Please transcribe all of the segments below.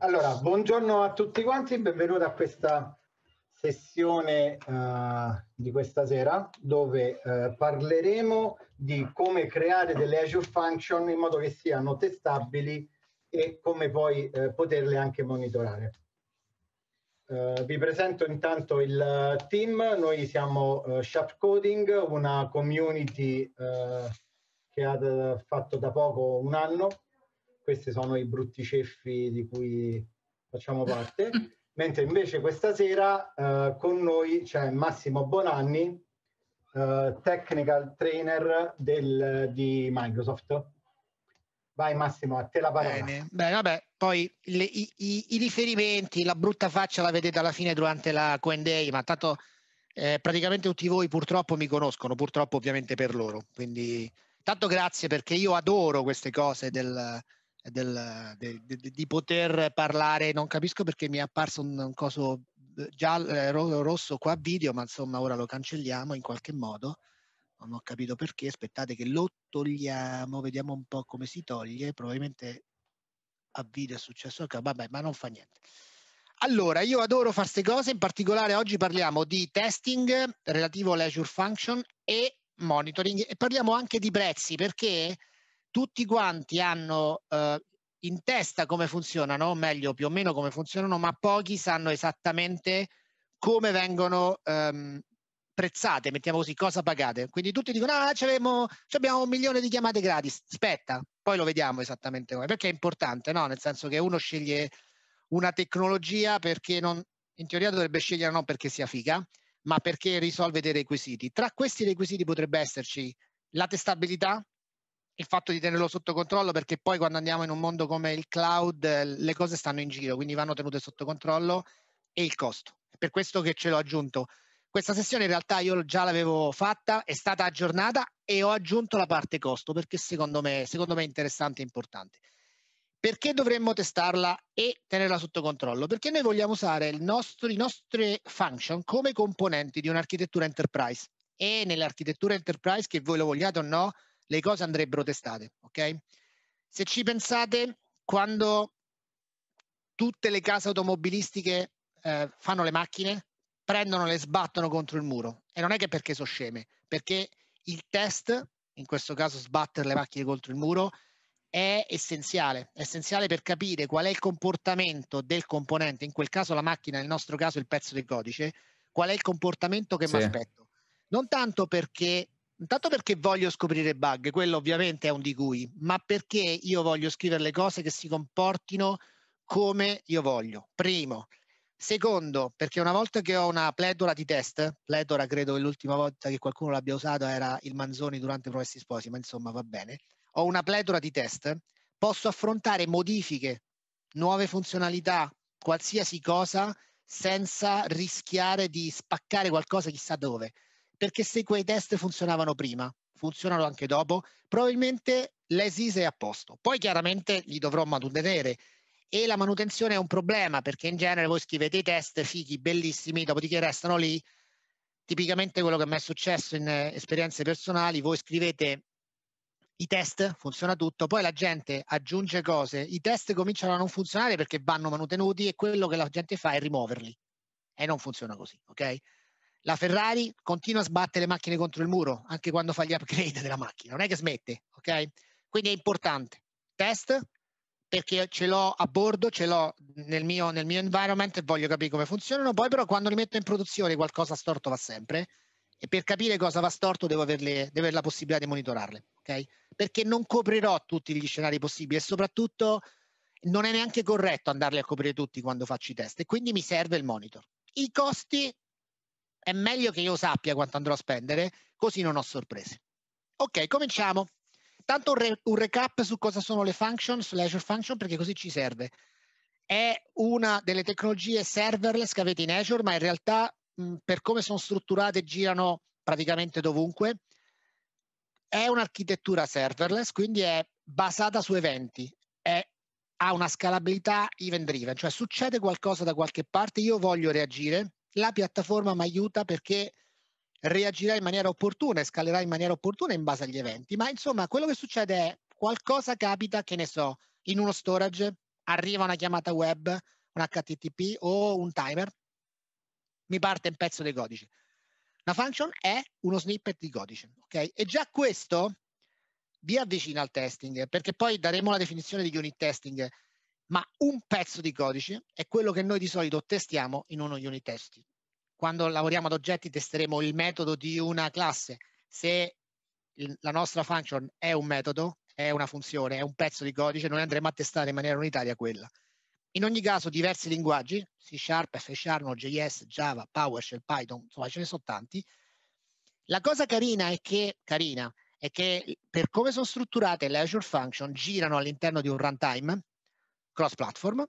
Allora, buongiorno a tutti quanti, benvenuti a questa sessione uh, di questa sera dove uh, parleremo di come creare delle Azure Function in modo che siano testabili e come poi uh, poterle anche monitorare. vi presento intanto il team, noi siamo uh, Sharp Coding, una community che ha fatto da poco un anno, questi sono i brutti ceffi di cui facciamo parte. Mentre invece questa sera eh, con noi c'è Massimo Bonanni, eh, technical trainer del, di Microsoft. Vai Massimo, a te la parola. Bene, Beh, vabbè, poi le, i, i, i, riferimenti, la brutta faccia la vedete alla fine durante la Coin Day, ma tanto eh, praticamente tutti voi purtroppo mi conoscono, purtroppo ovviamente per loro. Quindi tanto grazie perché io adoro queste cose del, del, de, de, di poter parlare, non capisco perché mi è apparso un, un coso eh, giallo, eh, rosso qua a video, ma insomma ora lo cancelliamo in qualche modo. Non ho capito perché, aspettate che lo togliamo, vediamo un po' come si toglie, probabilmente a video è successo, okay, vabbè, ma non fa niente. Allora, io adoro fare queste cose, in particolare oggi parliamo di testing relativo all'Azure Function e monitoring e parliamo anche di prezzi perché tutti quanti hanno eh, in testa come funzionano, o meglio più o meno come funzionano, ma pochi sanno esattamente come vengono ehm, prezzate, mettiamo così, cosa pagate. Quindi tutti dicono, ah, abbiamo un milione di chiamate gratis, aspetta, poi lo vediamo esattamente come, perché è importante, no? nel senso che uno sceglie una tecnologia perché non, in teoria dovrebbe scegliere non perché sia figa, ma perché risolve dei requisiti. Tra questi requisiti potrebbe esserci la testabilità, il fatto di tenerlo sotto controllo perché poi quando andiamo in un mondo come il cloud le cose stanno in giro, quindi vanno tenute sotto controllo e il costo. per questo che ce l'ho aggiunto. Questa sessione in realtà io già l'avevo fatta, è stata aggiornata e ho aggiunto la parte costo perché secondo me, secondo me è interessante e importante. Perché dovremmo testarla e tenerla sotto controllo? Perché noi vogliamo usare nostro, i nostri function come componenti di un'architettura enterprise e nell'architettura enterprise, che voi lo vogliate o no, le cose andrebbero testate, ok? Se ci pensate, quando tutte le case automobilistiche eh, fanno le macchine, prendono e le sbattono contro il muro. E non è che perché sono sceme, perché il test, in questo caso sbattere le macchine contro il muro, è essenziale, è essenziale per capire qual è il comportamento del componente, in quel caso la macchina, nel nostro caso il pezzo di codice, qual è il comportamento che sì. mi aspetto. Non tanto perché Intanto perché voglio scoprire bug, quello ovviamente è un di cui, ma perché io voglio scrivere le cose che si comportino come io voglio. Primo. Secondo, perché una volta che ho una pledora di test, pledora credo che l'ultima volta che qualcuno l'abbia usato era il Manzoni durante Promessi Sposi, ma insomma va bene, ho una pledora di test, posso affrontare modifiche, nuove funzionalità, qualsiasi cosa, senza rischiare di spaccare qualcosa chissà dove perché se quei test funzionavano prima, funzionano anche dopo, probabilmente l'ESIS è a posto. Poi chiaramente li dovrò manutenere e la manutenzione è un problema perché in genere voi scrivete i test fighi, bellissimi, dopodiché restano lì. Tipicamente quello che mi è successo in eh, esperienze personali, voi scrivete i test, funziona tutto, poi la gente aggiunge cose, i test cominciano a non funzionare perché vanno manutenuti e quello che la gente fa è rimuoverli. E non funziona così, ok? La Ferrari continua a sbattere le macchine contro il muro anche quando fa gli upgrade della macchina, non è che smette, ok? Quindi è importante. Test perché ce l'ho a bordo, ce l'ho nel mio, nel mio environment e voglio capire come funzionano. Poi, però, quando li metto in produzione qualcosa storto va sempre. E per capire cosa va storto devo, averle, devo avere la possibilità di monitorarle, ok? Perché non coprirò tutti gli scenari possibili e soprattutto non è neanche corretto andarli a coprire tutti quando faccio i test e quindi mi serve il monitor. I costi è meglio che io sappia quanto andrò a spendere, così non ho sorprese. Ok, cominciamo. Tanto un, re, un recap su cosa sono le function, leisure function, perché così ci serve. È una delle tecnologie serverless che avete in Azure, ma in realtà mh, per come sono strutturate girano praticamente dovunque. È un'architettura serverless, quindi è basata su eventi, è, ha una scalabilità event driven, cioè succede qualcosa da qualche parte, io voglio reagire, la piattaforma mi aiuta perché reagirà in maniera opportuna e scalerà in maniera opportuna in base agli eventi. Ma insomma, quello che succede è qualcosa capita, che ne so, in uno storage arriva una chiamata web, un HTTP o un timer, mi parte un pezzo dei codici. Una function è uno snippet di codice, ok? E già questo vi avvicina al testing, perché poi daremo la definizione di unit testing ma un pezzo di codice è quello che noi di solito testiamo in uno unit test. Quando lavoriamo ad oggetti testeremo il metodo di una classe. Se la nostra function è un metodo, è una funzione, è un pezzo di codice, noi andremo a testare in maniera unitaria quella. In ogni caso diversi linguaggi, C Sharp, F Sharp, JS, Java, PowerShell, Python, insomma ce ne sono tanti. La cosa carina è che, carina, è che per come sono strutturate le Azure Function girano all'interno di un runtime cross platform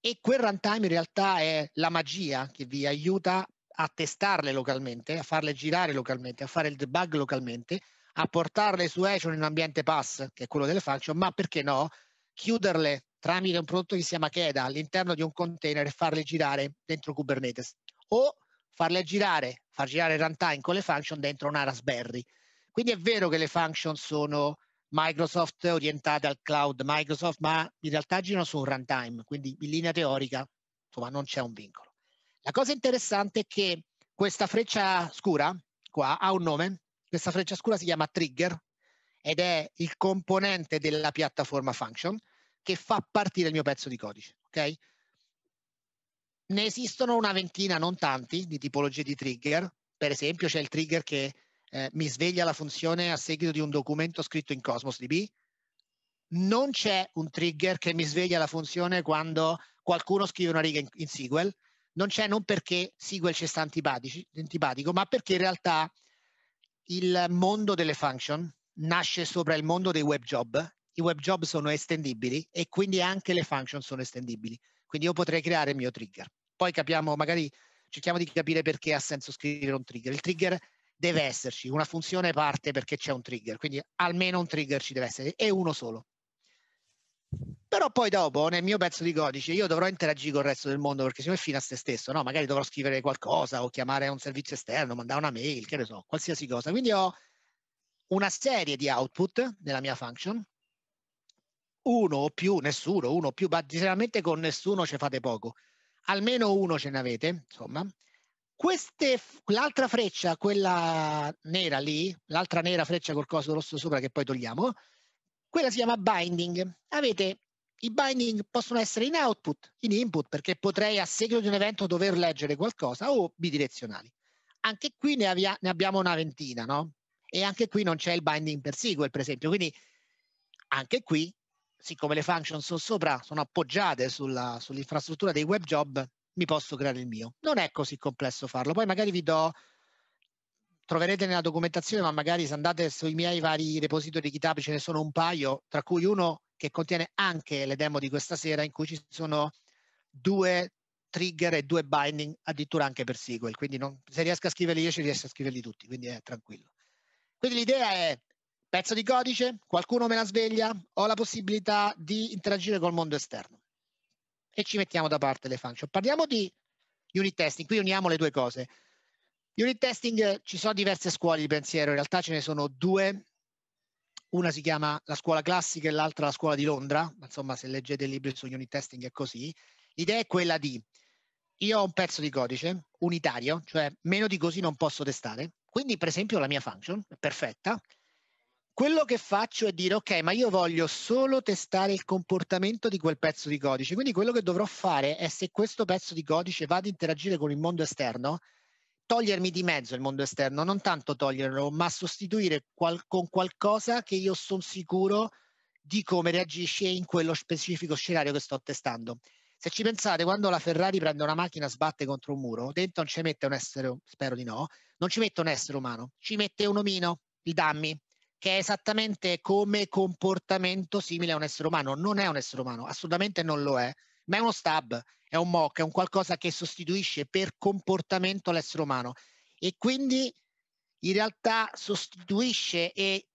e quel runtime in realtà è la magia che vi aiuta a testarle localmente, a farle girare localmente, a fare il debug localmente, a portarle su Azure in un ambiente pass, che è quello delle function, ma perché no, chiuderle tramite un prodotto che si chiama Keda all'interno di un container e farle girare dentro Kubernetes o farle girare, far girare runtime con le function dentro una Raspberry. Quindi è vero che le function sono Microsoft orientate al cloud Microsoft, ma in realtà girano su un runtime, quindi in linea teorica insomma, non c'è un vincolo. La cosa interessante è che questa freccia scura qua ha un nome, questa freccia scura si chiama trigger ed è il componente della piattaforma function che fa partire il mio pezzo di codice, ok? Ne esistono una ventina, non tanti, di tipologie di trigger. Per esempio c'è il trigger che eh, mi sveglia la funzione a seguito di un documento scritto in Cosmos DB, non c'è un trigger che mi sveglia la funzione quando qualcuno scrive una riga in, in SQL, non c'è non perché SQL ci sta antipatico, ma perché in realtà il mondo delle function nasce sopra il mondo dei web job, i web job sono estendibili e quindi anche le function sono estendibili, quindi io potrei creare il mio trigger. Poi capiamo, magari cerchiamo di capire perché ha senso scrivere un trigger. Il trigger deve esserci, una funzione parte perché c'è un trigger, quindi almeno un trigger ci deve essere e uno solo. Però poi dopo nel mio pezzo di codice io dovrò interagire con il resto del mondo perché siamo fino a se stesso, no? Magari dovrò scrivere qualcosa o chiamare un servizio esterno, mandare una mail, che ne so, qualsiasi cosa. Quindi ho una serie di output nella mia function, uno o più, nessuno, uno o più, ma generalmente con nessuno ci fate poco. Almeno uno ce ne avete insomma, queste, l'altra freccia, quella nera lì, l'altra nera freccia col coso rosso sopra che poi togliamo, quella si chiama binding. Avete i binding possono essere in output, in input, perché potrei a seguito di un evento dover leggere qualcosa, o bidirezionali. Anche qui ne, avvia, ne abbiamo una ventina, no? E anche qui non c'è il binding per SQL, per esempio. Quindi anche qui, siccome le function sono sopra, sono appoggiate sulla, sull'infrastruttura dei web job, mi posso creare il mio. Non è così complesso farlo. Poi magari vi do, troverete nella documentazione, ma magari se andate sui miei vari repository GitHub ce ne sono un paio, tra cui uno che contiene anche le demo di questa sera in cui ci sono due trigger e due binding addirittura anche per SQL. Quindi non, se riesco a scriverli io ci riesco a scriverli tutti, quindi è tranquillo. Quindi l'idea è pezzo di codice, qualcuno me la sveglia, ho la possibilità di interagire col mondo esterno e ci mettiamo da parte le function. Parliamo di unit testing, qui uniamo le due cose. Unit testing ci sono diverse scuole di pensiero, in realtà ce ne sono due. Una si chiama la scuola classica e l'altra la scuola di Londra, insomma se leggete i libri su unit testing è così. L'idea è quella di, io ho un pezzo di codice unitario, cioè meno di così non posso testare, quindi per esempio la mia function è perfetta, quello che faccio è dire ok, ma io voglio solo testare il comportamento di quel pezzo di codice. Quindi quello che dovrò fare è se questo pezzo di codice va ad interagire con il mondo esterno, togliermi di mezzo il mondo esterno, non tanto toglierlo, ma sostituire qual- con qualcosa che io sono sicuro di come reagisce in quello specifico scenario che sto testando. Se ci pensate, quando la Ferrari prende una macchina e sbatte contro un muro, dentro non ci mette un essere, spero di no, non ci mette un essere umano, ci mette un omino, il dummy, che è esattamente come comportamento simile a un essere umano. Non è un essere umano, assolutamente non lo è, ma è uno stab, è un mock, è un qualcosa che sostituisce per comportamento l'essere umano e quindi in realtà sostituisce e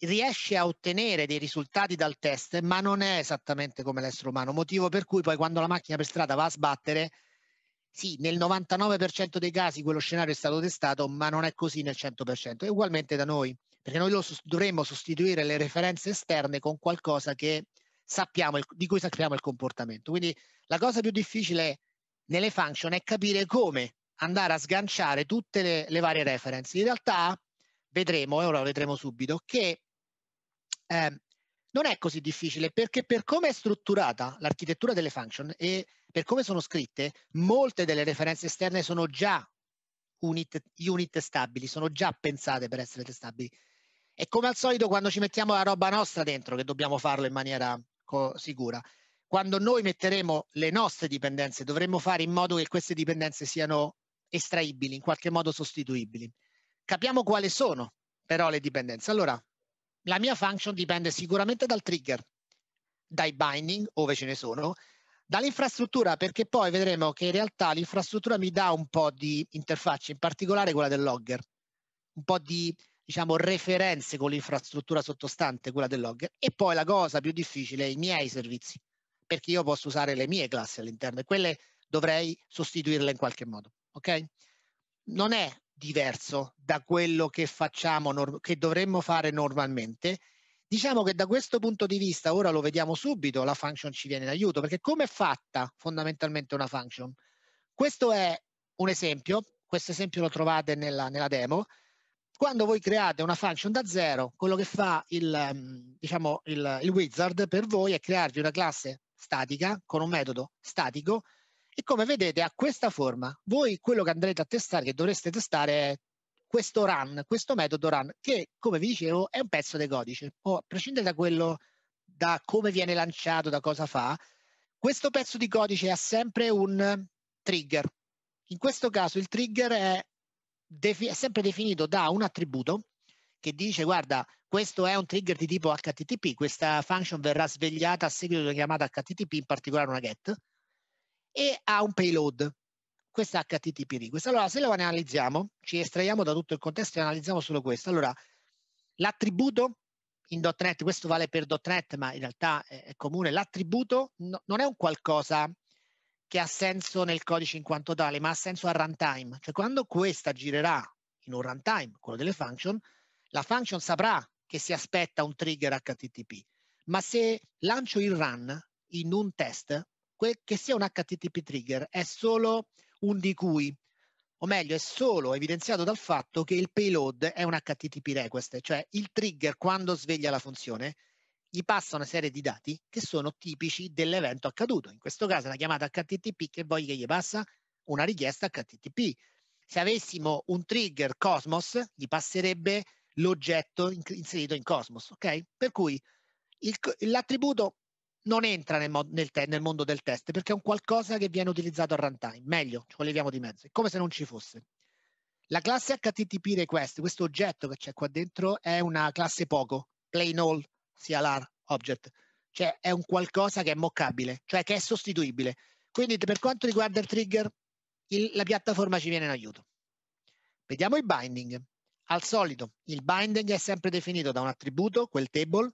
riesce a ottenere dei risultati dal test, ma non è esattamente come l'essere umano, motivo per cui poi quando la macchina per strada va a sbattere, sì, nel 99% dei casi quello scenario è stato testato, ma non è così nel 100%, e ugualmente da noi perché noi lo, dovremmo sostituire le referenze esterne con qualcosa che sappiamo, il, di cui sappiamo il comportamento. Quindi la cosa più difficile nelle function è capire come andare a sganciare tutte le, le varie reference. In realtà vedremo, e ora lo vedremo subito, che eh, non è così difficile perché per come è strutturata l'architettura delle function e per come sono scritte, molte delle referenze esterne sono già unit, unit testabili, sono già pensate per essere testabili. E come al solito quando ci mettiamo la roba nostra dentro, che dobbiamo farlo in maniera co- sicura, quando noi metteremo le nostre dipendenze, dovremmo fare in modo che queste dipendenze siano estraibili, in qualche modo sostituibili. Capiamo quali sono però le dipendenze. Allora, la mia function dipende sicuramente dal trigger, dai binding, ove ce ne sono, dall'infrastruttura, perché poi vedremo che in realtà l'infrastruttura mi dà un po' di interfacce, in particolare quella del logger, un po' di diciamo, referenze con l'infrastruttura sottostante, quella del logger, e poi la cosa più difficile è i miei servizi, perché io posso usare le mie classi all'interno e quelle dovrei sostituirle in qualche modo, ok? Non è diverso da quello che facciamo, che dovremmo fare normalmente. Diciamo che da questo punto di vista, ora lo vediamo subito, la function ci viene in aiuto, perché come è fatta fondamentalmente una function? Questo è un esempio, questo esempio lo trovate nella, nella demo, quando voi create una function da zero, quello che fa il, ehm, diciamo, il, il wizard per voi è crearvi una classe statica con un metodo statico e come vedete ha questa forma. Voi quello che andrete a testare, che dovreste testare è questo run, questo metodo run, che come vi dicevo è un pezzo di codice, o a prescindere da quello, da come viene lanciato, da cosa fa, questo pezzo di codice ha sempre un trigger. In questo caso il trigger è defi- è sempre definito da un attributo che dice guarda questo è un trigger di tipo HTTP, questa function verrà svegliata a seguito di una chiamata HTTP, in particolare una GET, e ha un payload, questa HTTP request. Allora se lo analizziamo, ci estraiamo da tutto il contesto e analizziamo solo questo. Allora l'attributo in .NET, questo vale per .NET ma in realtà è, comune, l'attributo no, non è un qualcosa che ha senso nel codice in quanto tale, ma ha senso a runtime. Cioè quando questa girerà in un runtime, quello delle function, la function saprà che si aspetta un trigger HTTP. Ma se lancio il run in un test, che sia un HTTP trigger è solo un di cui, o meglio, è solo evidenziato dal fatto che il payload è un HTTP request, cioè il trigger quando sveglia la funzione gli passa una serie di dati che sono tipici dell'evento accaduto. In questo caso è una chiamata HTTP che vuoi che gli passa una richiesta HTTP. Se avessimo un trigger Cosmos, gli passerebbe l'oggetto in, inserito in Cosmos, ok? Per cui il, l'attributo non entra nel, mo- nel, te- nel, mondo del test perché è un qualcosa che viene utilizzato a runtime, meglio, ci leviamo di mezzo, è come se non ci fosse. La classe HTTP request, questo oggetto che c'è qua dentro, è una classe poco, plain old, sia l'AR object, cioè è un qualcosa che è moccabile, cioè che è sostituibile. Quindi per quanto riguarda il trigger, il, la piattaforma ci viene in aiuto. Vediamo i binding. Al solito, il binding è sempre definito da un attributo, quel table,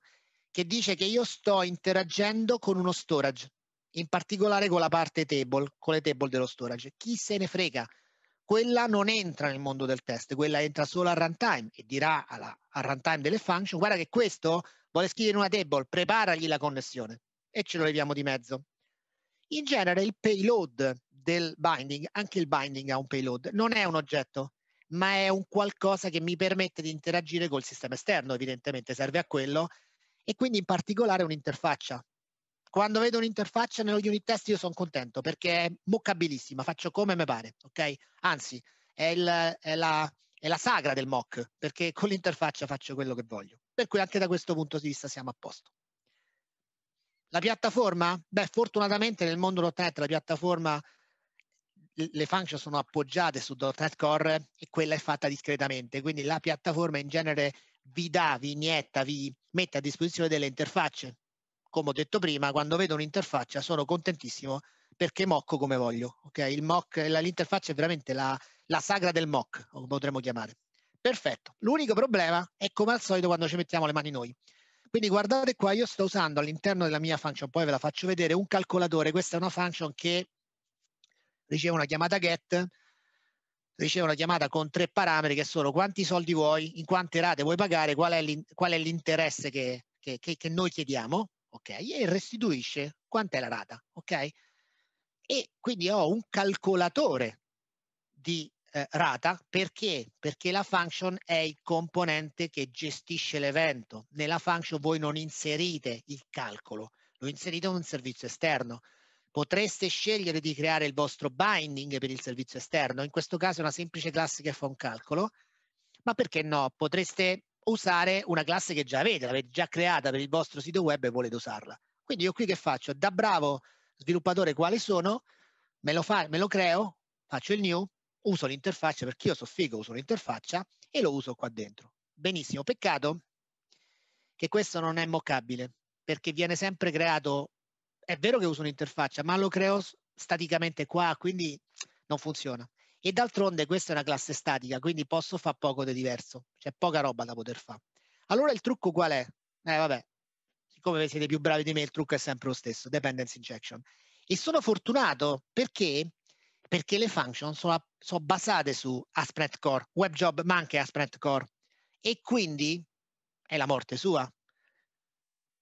che dice che io sto interagendo con uno storage, in particolare con la parte table, con le table dello storage. Chi se ne frega? Quella non entra nel mondo del test, quella entra solo al runtime e dirà alla, al runtime delle function, guarda che questo vuole scrivere una table, preparagli la connessione e ce lo leviamo di mezzo. In genere il payload del binding, anche il binding ha un payload, non è un oggetto, ma è un qualcosa che mi permette di interagire col sistema esterno, evidentemente serve a quello, e quindi in particolare un'interfaccia. Quando vedo un'interfaccia nello unit test io sono contento perché è mockabilissima, faccio come mi pare, ok? Anzi, è, il, è, la, è la sagra del mock, perché con l'interfaccia faccio quello che voglio per cui anche da questo punto di vista siamo a posto. La piattaforma? Beh, fortunatamente nel mondo.NET la piattaforma, le function sono appoggiate su.NET Core e quella è fatta discretamente, quindi la piattaforma in genere vi dà, vi inietta, vi mette a disposizione delle interfacce. Come ho detto prima, quando vedo un'interfaccia sono contentissimo perché mocco come voglio. Okay? Il mock, l'interfaccia è veramente la, la sagra del mock, potremmo chiamare. Perfetto. L'unico problema è come al solito quando ci mettiamo le mani noi. Quindi guardate qua, io sto usando all'interno della mia function, poi ve la faccio vedere, un calcolatore. Questa è una function che riceve una chiamata get, riceve una chiamata con tre parametri che sono quanti soldi vuoi, in quante rate vuoi pagare, qual è, l'in- qual è l'interesse che, che, che, che, noi chiediamo, ok? E restituisce quant'è la rata, ok? E quindi ho un calcolatore di eh, rata perché? Perché la function è il componente che gestisce l'evento. Nella function voi non inserite il calcolo, lo inserite in un servizio esterno. Potreste scegliere di creare il vostro binding per il servizio esterno, in questo caso è una semplice classe che fa un calcolo, ma perché no? Potreste usare una classe che già avete, l'avete già creata per il vostro sito web e volete usarla. Quindi io qui che faccio? Da bravo sviluppatore quale sono, me lo, fa, me lo creo, faccio il new, uso l'interfaccia perché io so figo, uso l'interfaccia e lo uso qua dentro. Benissimo, peccato che questo non è mockabile perché viene sempre creato, è vero che uso un'interfaccia, ma lo creo staticamente qua, quindi non funziona. E d'altronde questa è una classe statica, quindi posso fare poco di diverso, c'è poca roba da poter fare. Allora il trucco qual è? Eh vabbè, siccome siete più bravi di me, il trucco è sempre lo stesso, dependency injection. E sono fortunato perché perché le function sono, sono basate su Asprent Core, WebJob ma anche Asprent Core e quindi è la morte sua.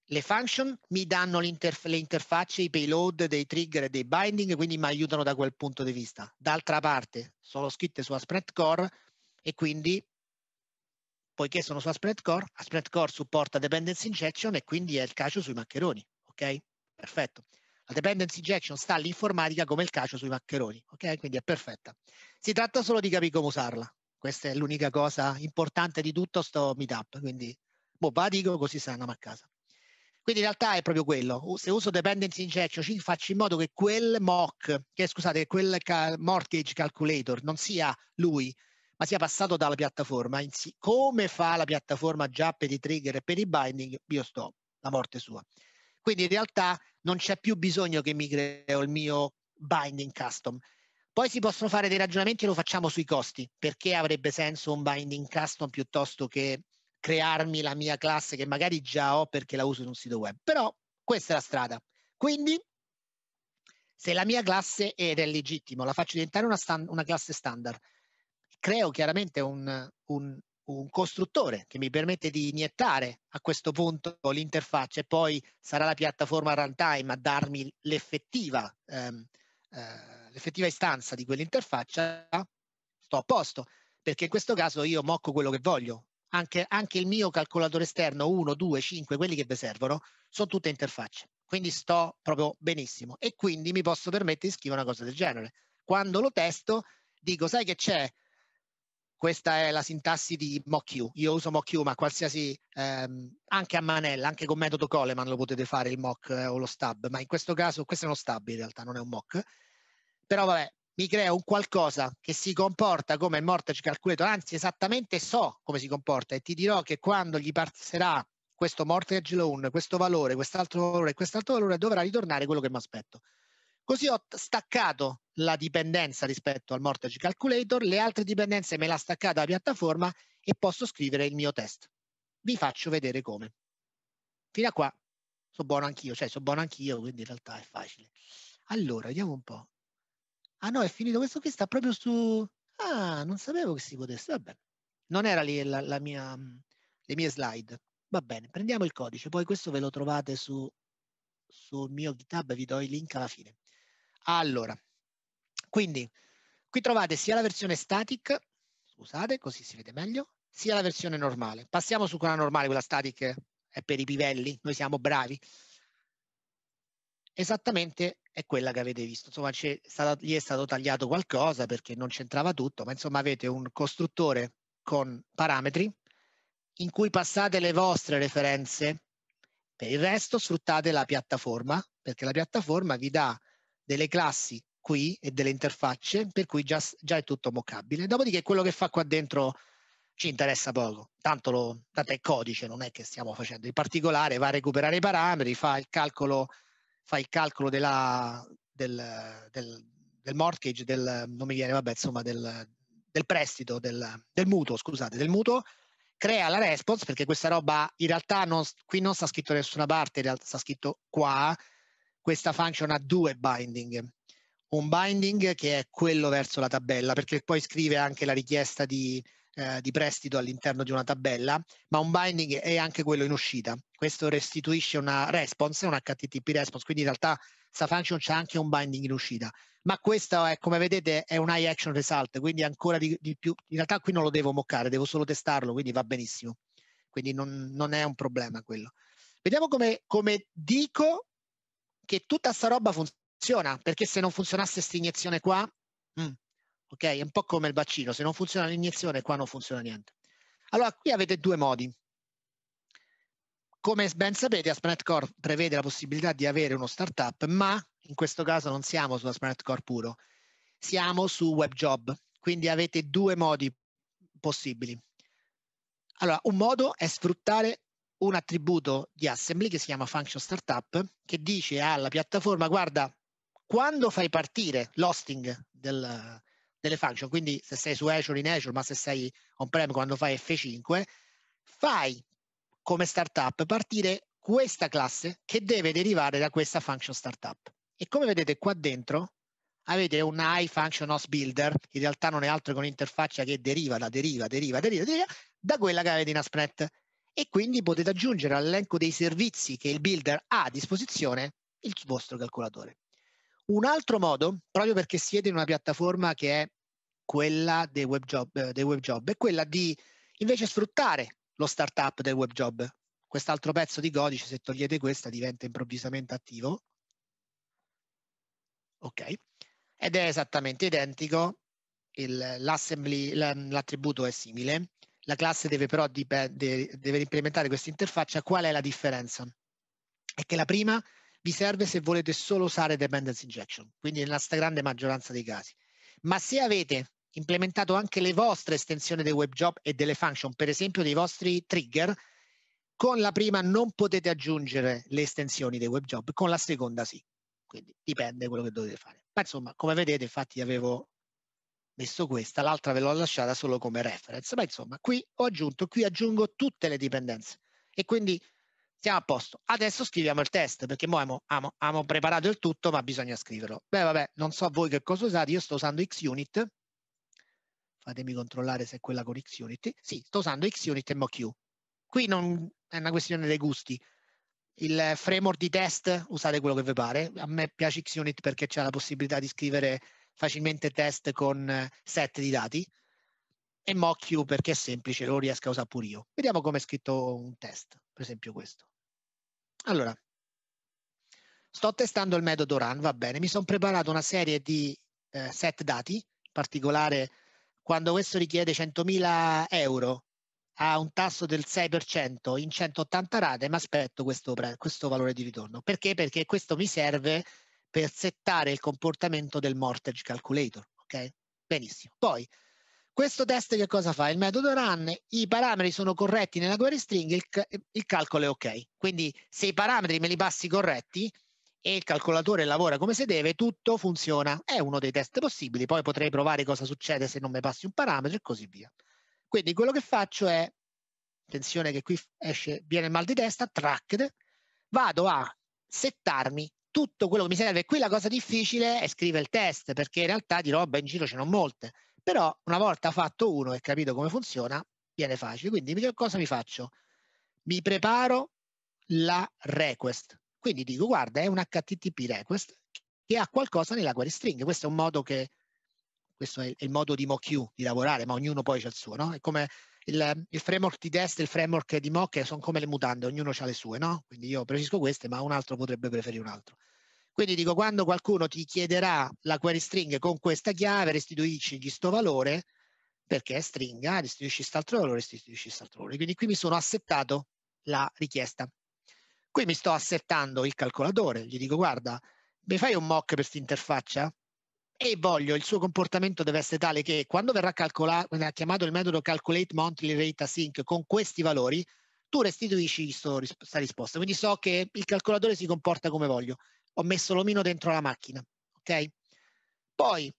Le function mi danno l'interf- le interfacce, i payload dei trigger e dei binding, quindi mi aiutano da quel punto di vista. D'altra parte sono scritte su Asprent Core e quindi poiché sono su Asprent Core, Asprent Core supporta dependency injection e quindi è il cacio sui maccheroni, ok? Perfetto. La dependency injection sta all'informatica come il cacio sui maccheroni, ok? Quindi è perfetta. Si tratta solo di capire come usarla. Questa è l'unica cosa importante di tutto sto meetup, quindi boh, va dico così se andiamo a casa. Quindi in realtà è proprio quello. Se uso dependency injection, faccio in modo che quel mock, che scusate, che quel mortgage calculator non sia lui, ma sia passato dalla piattaforma. come fa la piattaforma già per i trigger e per i binding, io sto la morte sua. Quindi in realtà non c'è più bisogno che mi creo il mio binding custom. Poi si possono fare dei ragionamenti, lo facciamo sui costi, perché avrebbe senso un binding custom piuttosto che crearmi la mia classe che magari già ho perché la uso in un sito web. Però questa è la strada. Quindi se la mia classe ed è legittimo, la faccio diventare una, stand, una classe standard, creo chiaramente un, un, un costruttore che mi permette di iniettare a questo punto l'interfaccia e poi sarà la piattaforma runtime a darmi l'effettiva, ehm, eh, l'effettiva istanza di quell'interfaccia, sto a posto, perché in questo caso io mocco quello che voglio. Anche, anche il mio calcolatore esterno 1, 2, 5, quelli che vi servono, sono tutte interfacce. Quindi sto proprio benissimo e quindi mi posso permettere di scrivere una cosa del genere. Quando lo testo dico, sai che c'è? questa è la sintassi di MockU. Io uso MockU, ma qualsiasi, ehm, anche a manella, anche con metodo Coleman lo potete fare il mock eh, o lo stub, ma in questo caso questo è uno stub in realtà, non è un mock. Però vabbè, mi crea un qualcosa che si comporta come il mortgage calculator, anzi esattamente so come si comporta e ti dirò che quando gli passerà questo mortgage loan, questo valore, quest'altro valore, quest'altro valore, dovrà ritornare quello che mi aspetto. Così ho staccato la dipendenza rispetto al mortgage calculator, le altre dipendenze me la staccata la piattaforma e posso scrivere il mio test. Vi faccio vedere come. Fino a qua sono buono anch'io, cioè sono buono anch'io, quindi in realtà è facile. Allora, vediamo un po'. Ah no, è finito questo qui, sta proprio su... Ah, non sapevo che si potesse, va bene. Non era lì la, la mia, le mie slide. Va bene, prendiamo il codice, poi questo ve lo trovate su, sul mio GitHub, vi do il link alla fine. Allora, quindi qui trovate sia la versione static, scusate così si vede meglio, sia la versione normale. Passiamo su quella normale, quella static è per i pivelli, noi siamo bravi. Esattamente è quella che avete visto, insomma è stato, gli è stato tagliato qualcosa perché non c'entrava tutto, ma insomma avete un costruttore con parametri in cui passate le vostre referenze, per il resto sfruttate la piattaforma, perché la piattaforma vi dà delle classi qui e delle interfacce, per cui già, già è tutto mockabile. Dopodiché quello che fa qua dentro ci interessa poco, tanto, lo, tanto è codice, non è che stiamo facendo. In particolare va a recuperare i parametri, fa il calcolo, fa il calcolo della, del, del, del, mortgage, del, non mi viene, vabbè, insomma, del, del prestito, del, mutuo, scusate, del mutuo, crea la response, perché questa roba in realtà non, qui non sta scritto da nessuna parte, in realtà sta scritto qua, questa function ha due binding un binding che è quello verso la tabella, perché poi scrive anche la richiesta di, eh, di prestito all'interno di una tabella, ma un binding è anche quello in uscita. Questo restituisce una response, un HTTP response, quindi in realtà sta function c'è anche un binding in uscita. Ma questo è, come vedete, è un high action result, quindi ancora di, di più. In realtà qui non lo devo moccare, devo solo testarlo, quindi va benissimo. Quindi non, non è un problema quello. Vediamo come, come dico che tutta sta roba funziona funziona, perché se non funzionasse questa iniezione qua, mm, ok, è un po' come il vaccino, se non funziona l'iniezione qua non funziona niente. Allora qui avete due modi. Come ben sapete, Aspinet Core prevede la possibilità di avere uno startup, ma in questo caso non siamo su Aspinet Core puro, siamo su WebJob, quindi avete due modi possibili. Allora, un modo è sfruttare un attributo di Assembly che si chiama function startup che dice alla piattaforma guarda quando fai partire l'hosting del, delle function, quindi se sei su Azure in Azure, ma se sei on-prem quando fai F5, fai come startup partire questa classe che deve derivare da questa function startup. E come vedete qua dentro avete un iFunctionHostBuilder, function in realtà non è altro che un'interfaccia che deriva da deriva, deriva, deriva, deriva da quella che avete in Aspnet. E quindi potete aggiungere all'elenco dei servizi che il builder ha a disposizione il vostro calcolatore. Un altro modo, proprio perché siete in una piattaforma che è quella dei web job, eh, dei web job è quella di invece sfruttare lo startup del web job. Quest'altro pezzo di codice, se togliete questa, diventa improvvisamente attivo. Ok. Ed è esattamente identico, il, l'attributo è simile, la classe deve però deve implementare questa interfaccia. Qual è la differenza? È che la prima vi serve se volete solo usare dependency injection, quindi nella stragrande maggioranza dei casi. Ma se avete implementato anche le vostre estensioni dei web job e delle function, per esempio dei vostri trigger, con la prima non potete aggiungere le estensioni dei web job, con la seconda sì. Quindi dipende quello che dovete fare. Ma insomma, come vedete, infatti avevo messo questa, l'altra ve l'ho lasciata solo come reference. Ma insomma, qui ho aggiunto, qui aggiungo tutte le dipendenze. E quindi siamo a posto. Adesso scriviamo il test perché mo abbiamo, preparato il tutto, ma bisogna scriverlo. Beh, vabbè, non so voi che cosa usate, io sto usando XUnit. Fatemi controllare se è quella con XUnit. Sì, sto usando XUnit e MoQ. Qui non, è una questione dei gusti. Il framework di test usate quello che vi pare. A me piace XUnit perché c'è la possibilità di scrivere facilmente test con eh, set di dati e MoQ perché è semplice, lo riesco a usare pure io. Vediamo come è scritto un test, per esempio questo. Allora, sto testando il metodo run, va bene, mi sono preparato una serie di eh, set dati, in particolare quando questo richiede 100.000 euro a un tasso del 6% in 180 rate, mi aspetto questo, questo valore di ritorno. Perché? Perché questo mi serve per settare il comportamento del mortgage calculator, ok? Benissimo. Poi, questo test che cosa fa? Il metodo run, i parametri sono corretti nella query string, il, il calcolo è ok. Quindi se i parametri me li passi corretti e il calcolatore lavora come si deve, tutto funziona. È uno dei test possibili, poi potrei provare cosa succede se non mi passi un parametro e così via. Quindi quello che faccio è, attenzione che qui esce, viene il mal di testa, tracked, vado a settarmi tutto quello che mi serve. Qui la cosa difficile è scrivere il test, perché in realtà di roba in giro ce n'ho molte. Però una volta fatto uno e capito come funziona, viene facile. Quindi che cosa mi faccio? Mi preparo la request. Quindi dico, guarda, è un HTTP request che ha qualcosa nella query string. Questo è un modo che, questo è il modo di MoQ di lavorare, ma ognuno poi c'ha il suo, no? È come il, il, framework di test e il framework di mock sono come le mutande, ognuno ha le sue, no? Quindi io preferisco queste, ma un altro potrebbe preferire un altro. Quindi dico, quando qualcuno ti chiederà la query string con questa chiave, restituisci gli sto valore, perché è stringa, restituisci quest'altro valore, restituisci quest'altro valore. Quindi qui mi sono assettato la richiesta. Qui mi sto assettando il calcolatore, gli dico guarda, mi fai un mock per questa interfaccia? E voglio, il suo comportamento deve essere tale che quando verrà, calcolato, ha chiamato il metodo calculate monthly rate async con questi valori, tu restituisci questa risposta. Quindi so che il calcolatore si comporta come voglio ho messo l'omino dentro la macchina, ok? Poi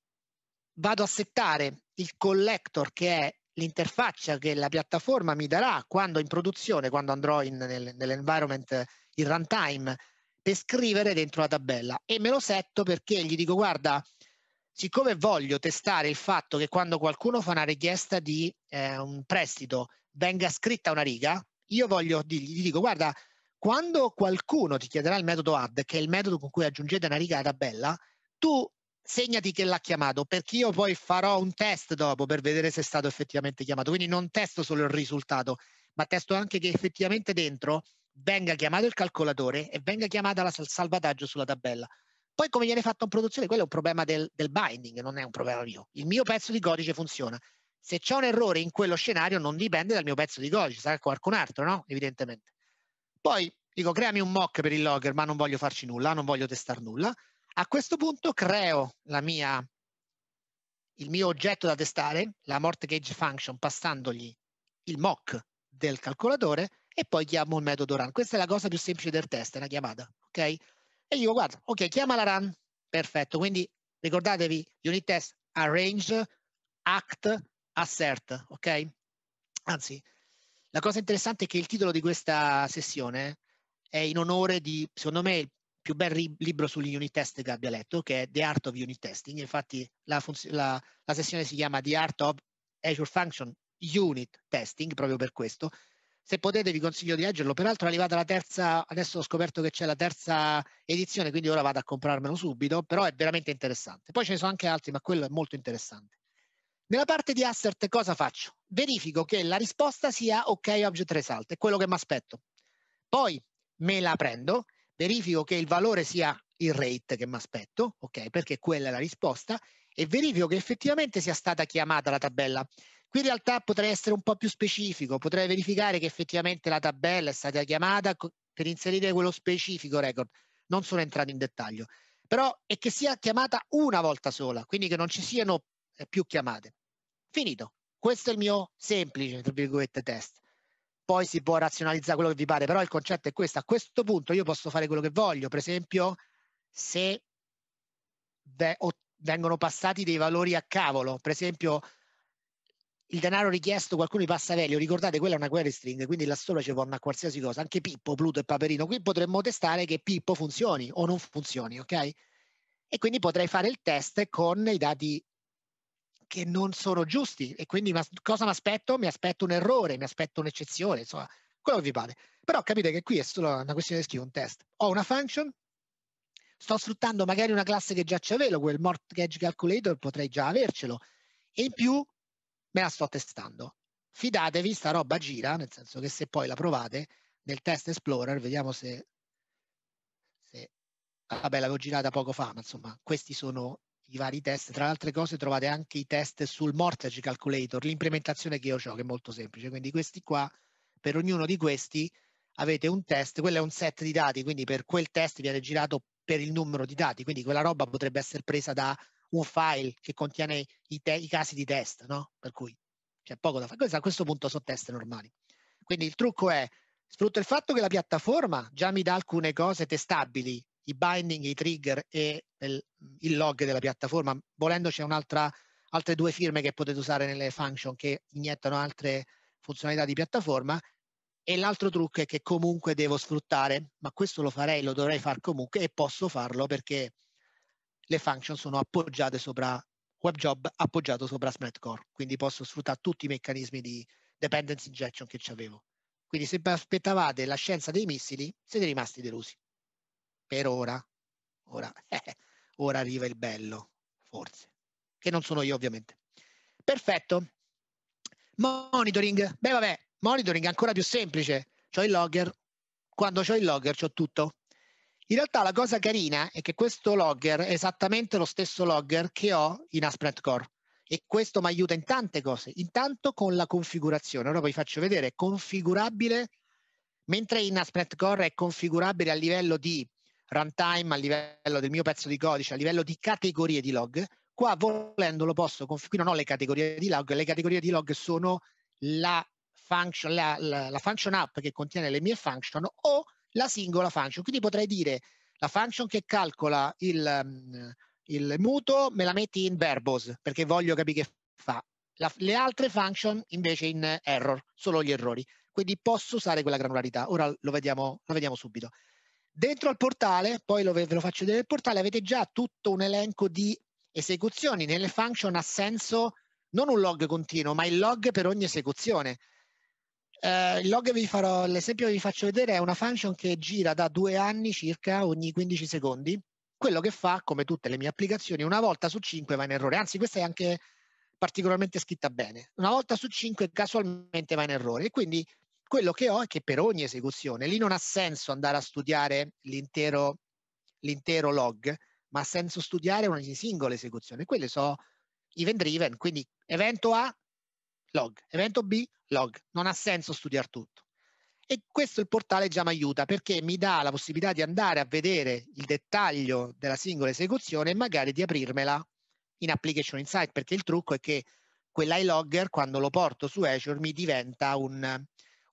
vado a settare il collector che è l'interfaccia che la piattaforma mi darà quando in produzione, quando andrò in, nel, nell'environment, il runtime, per scrivere dentro la tabella e me lo setto perché gli dico guarda, siccome voglio testare il fatto che quando qualcuno fa una richiesta di eh, un prestito venga scritta una riga, io voglio, gli dico guarda, quando qualcuno ti chiederà il metodo add, che è il metodo con cui aggiungete una riga alla tabella, tu segnati che l'ha chiamato, perché io poi farò un test dopo per vedere se è stato effettivamente chiamato. Quindi non testo solo il risultato, ma testo anche che effettivamente dentro venga chiamato il calcolatore e venga chiamata la sal- salvataggio sulla tabella. Poi come viene fatto in produzione, quello è un problema del, del, binding, non è un problema mio. Il mio pezzo di codice funziona. Se c'è un errore in quello scenario non dipende dal mio pezzo di codice, sarà qualcun altro, no? Evidentemente. Poi dico creami un mock per il logger, ma non voglio farci nulla, non voglio testare nulla. A questo punto creo mia, il mio oggetto da testare, la mortgage function, passandogli il mock del calcolatore e poi chiamo il metodo run. Questa è la cosa più semplice del test, è una chiamata, ok? E dico guarda, ok, chiama la run, perfetto. Quindi ricordatevi, unit test, arrange, act, assert, ok? Anzi, la cosa interessante è che il titolo di questa sessione è in onore di, secondo me, il più bel ri- libro sugli unit test che abbia letto, che è The Art of Unit Testing. Infatti la, funz- la, la sessione si chiama The Art of Azure Function Unit Testing, proprio per questo. Se potete vi consiglio di leggerlo, peraltro è arrivata la terza, adesso ho scoperto che c'è la terza edizione, quindi ora vado a comprarmelo subito, però è veramente interessante. Poi ce ne sono anche altri, ma quello è molto interessante. Nella parte di assert cosa faccio? Verifico che la risposta sia ok object result, è quello che mi aspetto. Poi me la prendo, verifico che il valore sia il rate che mi aspetto, ok, perché quella è la risposta, e verifico che effettivamente sia stata chiamata la tabella. Qui in realtà potrei essere un po' più specifico, potrei verificare che effettivamente la tabella è stata chiamata per inserire quello specifico record. Non sono entrato in dettaglio, però è che sia chiamata una volta sola, quindi che non ci siano eh, più chiamate. Finito. Questo è il mio semplice, tra virgolette, test. Poi si può razionalizzare quello che vi pare, però il concetto è questo. A questo punto io posso fare quello che voglio. Per esempio, se vengono passati dei valori a cavolo, per esempio il denaro richiesto, qualcuno di Passavelio, ricordate quella è una query string, quindi la sopra ci può andare qualsiasi cosa, anche Pippo, Pluto e Paperino, qui potremmo testare che Pippo funzioni o non funzioni, ok? E quindi potrei fare il test con i dati che non sono giusti e quindi ma, cosa mi aspetto? Mi aspetto un errore, mi aspetto un'eccezione, insomma, quello che vi pare. Però capite che qui è solo una questione di scrivo un test. Ho una function, sto sfruttando magari una classe che già c'è c'avevo, quel mortgage calculator potrei già avercelo e in più me la sto testando. Fidatevi, sta roba gira, nel senso che se poi la provate nel test explorer, vediamo se vabbè l'avevo girata poco fa, ma insomma questi sono i vari test. Tra le altre cose trovate anche i test sul mortgage calculator, l'implementazione che io ho che è molto semplice. Quindi questi qua, per ognuno di questi avete un test, quello è un set di dati, quindi per quel test viene girato per il numero di dati, quindi quella roba potrebbe essere presa da un file che contiene i, te- i casi di test, no? Per cui c'è poco da fare. A questo punto sono test normali. Quindi il trucco è sfrutto il fatto che la piattaforma già mi dà alcune cose testabili i binding, i trigger e il, log della piattaforma. Volendo c'è un'altra, altre due firme che potete usare nelle function che iniettano altre funzionalità di piattaforma e l'altro trucco è che comunque devo sfruttare, ma questo lo farei, lo dovrei fare comunque e posso farlo perché le function sono appoggiate sopra WebJob, appoggiato sopra smart core. quindi posso sfruttare tutti i meccanismi di dependency injection che ci avevo. Quindi se aspettavate la scienza dei missili, siete rimasti delusi per ora, ora, eh, ora arriva il bello, forse, che non sono io ovviamente. Perfetto. Monitoring, beh vabbè, monitoring è ancora più semplice, c'ho il logger, quando c'ho il logger c'ho tutto. In realtà la cosa carina è che questo logger è esattamente lo stesso logger che ho in Asprint Core e questo mi aiuta in tante cose. Intanto con la configurazione, ora vi faccio vedere, è configurabile, mentre in Asprint Core è configurabile a livello di runtime a livello del mio pezzo di codice, a livello di categorie di log. Qua volendolo posso, configurare, non ho le categorie di log, le categorie di log sono la function, la, la, la function app che contiene le mie function o la singola function. Quindi potrei dire la function che calcola il, il mutuo me la metti in verbose perché voglio capire che fa. La, le altre function invece in error, solo gli errori. Quindi posso usare quella granularità. Ora lo vediamo, lo vediamo subito. Dentro al portale, poi lo, ve lo faccio vedere il portale, avete già tutto un elenco di esecuzioni. Nelle function ha senso non un log continuo, ma il log per ogni esecuzione. Eh, il log vi farò, l'esempio che vi faccio vedere è una function che gira da due anni circa ogni 15 secondi. Quello che fa, come tutte le mie applicazioni, una volta su cinque va in errore. Anzi, questa è anche particolarmente scritta bene. Una volta su cinque casualmente va in errore. E quindi quello che ho è che per ogni esecuzione, lì non ha senso andare a studiare l'intero, l'intero log, ma ha senso studiare ogni singola esecuzione. Quelle sono event driven, quindi evento A, log, evento B, log. Non ha senso studiare tutto. E questo il portale già mi aiuta perché mi dà la possibilità di andare a vedere il dettaglio della singola esecuzione e magari di aprirmela in Application Insight, perché il trucco è che quell'ilogger quando lo porto su Azure mi diventa un,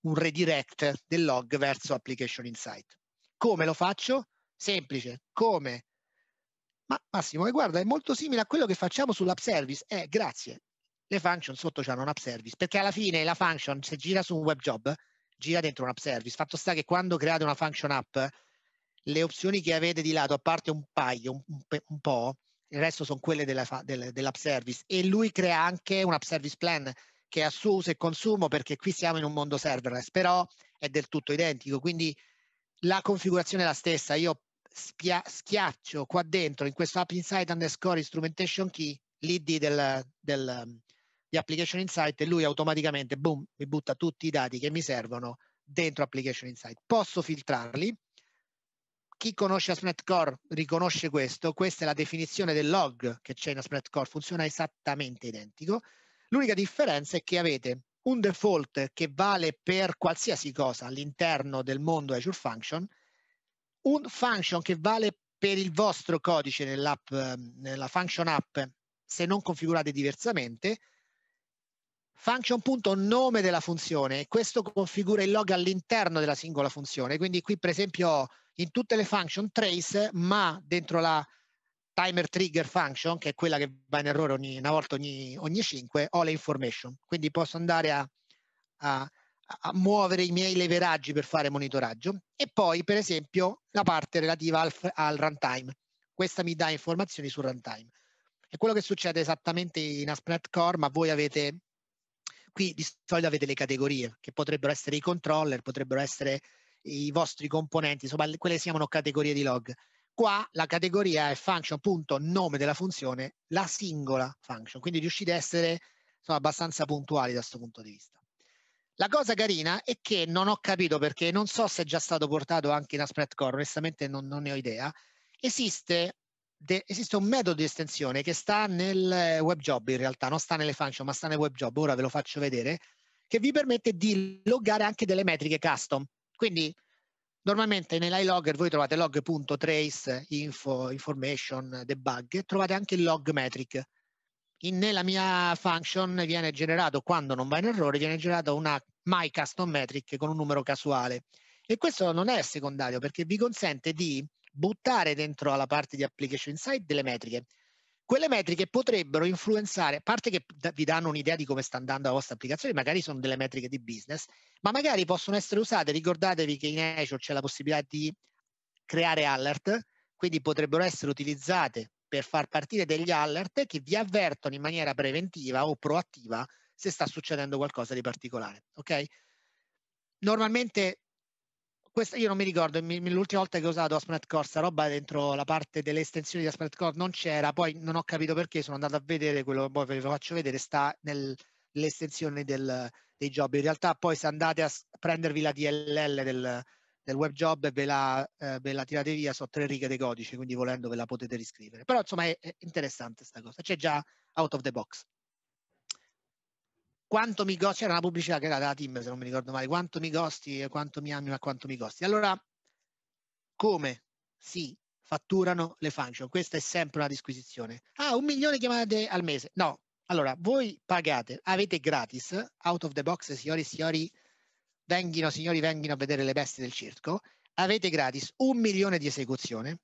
un redirect del log verso Application Insight. Come lo faccio? Semplice. Come? Ma Massimo, eh, guarda, è molto simile a quello che facciamo sull'app service. Eh, grazie. Le function sotto hanno un app service, perché alla fine la function, se gira su un web job, gira dentro un app service. Fatto sta che quando create una function app, le opzioni che avete di lato, a parte un paio, un, un po', il resto sono quelle della, dell'app service e lui crea anche un app service plan che ha a suo uso e consumo perché qui siamo in un mondo serverless, però è del tutto identico, quindi la configurazione è la stessa, io spia- schiaccio qua dentro in questo app insight underscore instrumentation key l'id del, del, di application insight e lui automaticamente boom, mi butta tutti i dati che mi servono dentro application insight. Posso filtrarli, chi conosce ASP.NET Core riconosce questo, questa è la definizione del log che c'è in ASP.NET Core, funziona esattamente identico, L'unica differenza è che avete un default che vale per qualsiasi cosa all'interno del mondo Azure Function, un function che vale per il vostro codice nell'app, ehm, nella function app se non configurate diversamente, function.nome della funzione e questo configura il log all'interno della singola funzione. Quindi qui per esempio ho in tutte le function trace, ma dentro la timer trigger function, che è quella che va in errore ogni, una volta ogni, ogni 5, ho le information. Quindi posso andare a, a, a, muovere i miei leveraggi per fare monitoraggio. E poi, per esempio, la parte relativa al, al runtime. Questa mi dà informazioni sul runtime. È quello che succede esattamente in ASP.NET Core, ma voi avete, qui di solito avete le categorie, che potrebbero essere i controller, potrebbero essere i vostri componenti, insomma quelle si chiamano categorie di log. Qua la categoria è function.nome della funzione, la singola function, quindi riuscite a essere insomma, abbastanza puntuali da questo punto di vista. La cosa carina è che non ho capito perché non so se è già stato portato anche in Aspret Core, onestamente non, non ne ho idea, esiste, de, esiste, un metodo di estensione che sta nel eh, web job in realtà, non sta nelle function ma sta nel web job, ora ve lo faccio vedere, che vi permette di loggare anche delle metriche custom. Quindi Normalmente nell'iLogger voi trovate log.trace, info, information, debug e trovate anche il log metric. In, nella mia function viene generato, quando non va in errore, viene generata una my custom metric con un numero casuale. E questo non è secondario perché vi consente di buttare dentro alla parte di application side delle metriche quelle metriche potrebbero influenzare, a parte che vi danno un'idea di come sta andando la vostra applicazione, magari sono delle metriche di business, ma magari possono essere usate, ricordatevi che in Azure c'è la possibilità di creare alert, quindi potrebbero essere utilizzate per far partire degli alert che vi avvertono in maniera preventiva o proattiva se sta succedendo qualcosa di particolare, ok? Normalmente questa, io non mi ricordo, l'ultima volta che ho usato Aspenet Core, sta roba dentro la parte delle estensioni di Aspenet Core non c'era, poi non ho capito perché, sono andato a vedere quello che boh, poi ve lo faccio vedere, sta nel, nell'estensione del, dei job. In realtà poi se andate a prendervi la DLL del, del web job ve la, eh, ve la tirate via, sono tre righe di codice, quindi volendo ve la potete riscrivere. Però insomma è, è interessante questa cosa, c'è già out of the box quanto mi costi, era una pubblicità che era della Tim se non mi ricordo male, quanto mi costi, quanto mi ami, ma quanto mi costi. Allora, come si fatturano le function? Questa è sempre una disquisizione. Ah, un milione chiamate al mese. No, allora, voi pagate, avete gratis, out of the box, signori, signori, venghino, signori, venghino a vedere le bestie del circo, avete gratis un milione di esecuzione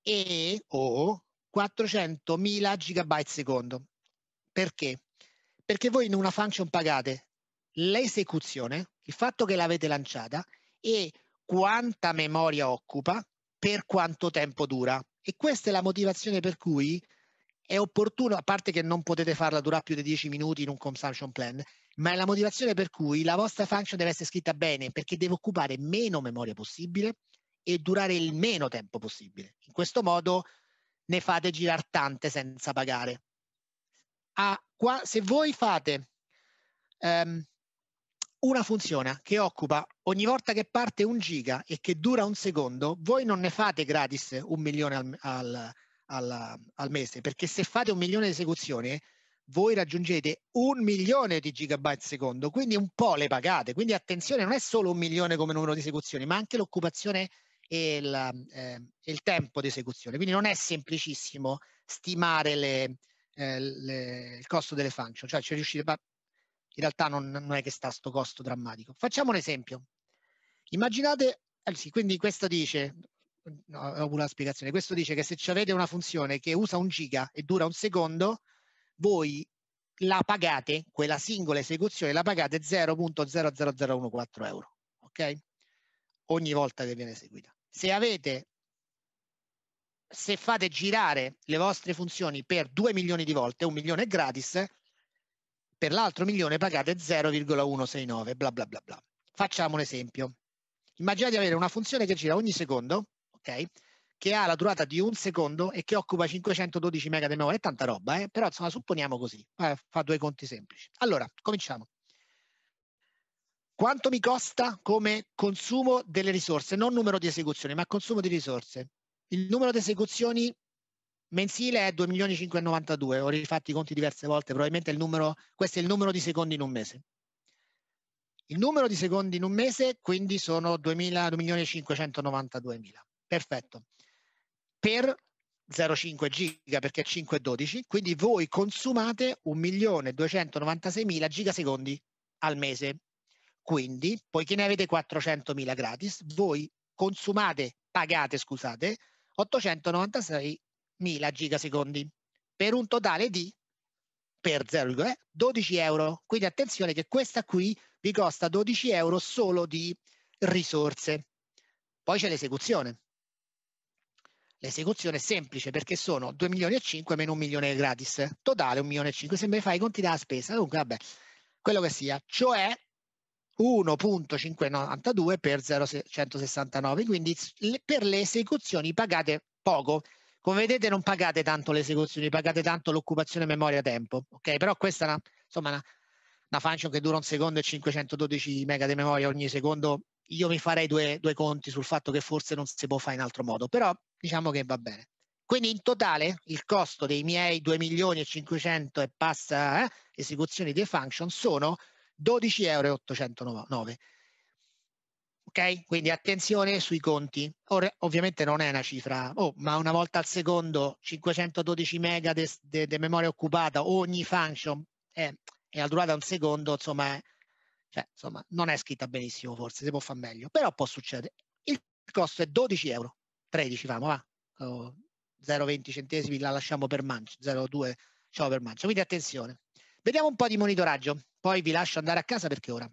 e o oh, 400.000 gigabyte secondo. Perché? perché voi in una function pagate l'esecuzione, il fatto che l'avete lanciata e quanta memoria occupa per quanto tempo dura. E questa è la motivazione per cui è opportuno, a parte che non potete farla durare più di 10 minuti in un consumption plan, ma è la motivazione per cui la vostra function deve essere scritta bene perché deve occupare meno memoria possibile e durare il meno tempo possibile. In questo modo ne fate girare tante senza pagare. A Qua, se voi fate um, una funzione che occupa ogni volta che parte un giga e che dura un secondo, voi non ne fate gratis un milione al, al, al, al mese, perché se fate un milione di esecuzioni, voi raggiungete un milione di gigabyte secondo, quindi un po' le pagate. Quindi attenzione, non è solo un milione come numero di esecuzioni, ma anche l'occupazione e il, eh, il tempo di esecuzione. Quindi non è semplicissimo stimare le, eh, le, il costo delle function, cioè ci riuscite, ma in realtà non, non è che sta sto costo drammatico. Facciamo un esempio. Immaginate, eh quindi questo dice, no, ho una spiegazione, questo dice che se avete una funzione che usa un giga e dura un secondo, voi la pagate, quella singola esecuzione, la pagate 0.00014 euro, ok? Ogni volta che viene eseguita. Se avete se fate girare le vostre funzioni per 2 milioni di volte, un milione è gratis, per l'altro milione pagate 0,169, bla bla bla bla. Facciamo un esempio. Immaginate di avere una funzione che gira ogni secondo, ok? Che ha la durata di un secondo e che occupa 512 mega di memoria, è tanta roba, eh? però insomma supponiamo così, eh, fa due conti semplici. Allora, cominciamo. Quanto mi costa come consumo delle risorse, non numero di esecuzioni, ma consumo di risorse? Il numero di esecuzioni mensile è 2.592, ho rifatto i conti diverse volte, probabilmente numero, questo è il numero di secondi in un mese. Il numero di secondi in un mese quindi sono 2.592.000, perfetto, per 0,5 giga perché 5 è 12, quindi voi consumate 1.296.000 gigasecondi al mese. Quindi, poiché ne avete 400.000 gratis, voi consumate, pagate, scusate, 896.000 gigasecondi per un totale di per 0,12 euro. Quindi attenzione che questa qui vi costa 12 euro solo di risorse. Poi c'è l'esecuzione. L'esecuzione è semplice perché sono 2 milioni e 5 meno 1 milione gratis, totale 1 milione e 5. Se mi fai i conti della spesa, comunque vabbè, quello che sia. Cioè 1.592 per 0,169, quindi per le esecuzioni pagate poco. Come vedete non pagate tanto le esecuzioni, pagate tanto l'occupazione memoria-tempo, ok? Però questa è una, insomma, una, una function che dura un secondo e 512 mega di memoria ogni secondo, io mi farei due, due, conti sul fatto che forse non si può fare in altro modo, però diciamo che va bene. Quindi in totale il costo dei miei 2 milioni e 500 e passa eh, esecuzioni di function sono 12,809 euro. Ok? Quindi attenzione sui conti. Ora, ovviamente non è una cifra, oh, ma una volta al secondo 512 mega di memoria occupata, ogni function è, è a durata un secondo, insomma, è, cioè, insomma, non è scritta benissimo forse, si può fare meglio, però può succedere. Il costo è 12 euro, 13 famo, va, 0,20 centesimi la lasciamo per mancia, 0,2 ciao per mancia, cioè, quindi attenzione. Vediamo un po' di monitoraggio, poi vi lascio andare a casa perché ora.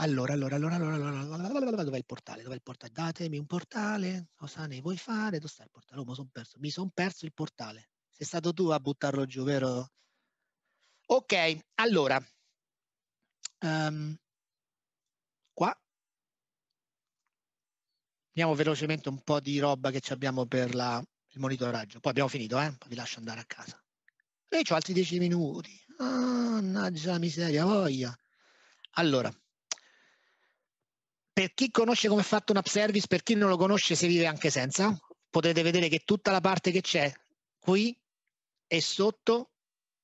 Allora, allora, allora, allora, allora, dov'è il portale? Dov'è il portale? Datemi un portale, cosa ne vuoi fare? Dove sta il portale? Oh, mi sono perso. Son perso il portale. Sei stato tu a buttarlo giù, vero? Ok, allora. Um, qua. Andiamo velocemente un po' di roba che abbiamo per la, il monitoraggio. Poi abbiamo finito, eh? vi lascio andare a casa. E ho altri dieci minuti. Mannaggia la miseria, voglia. Allora, per chi conosce come è fatto un app service, per chi non lo conosce se vive anche senza, potete vedere che tutta la parte che c'è qui e sotto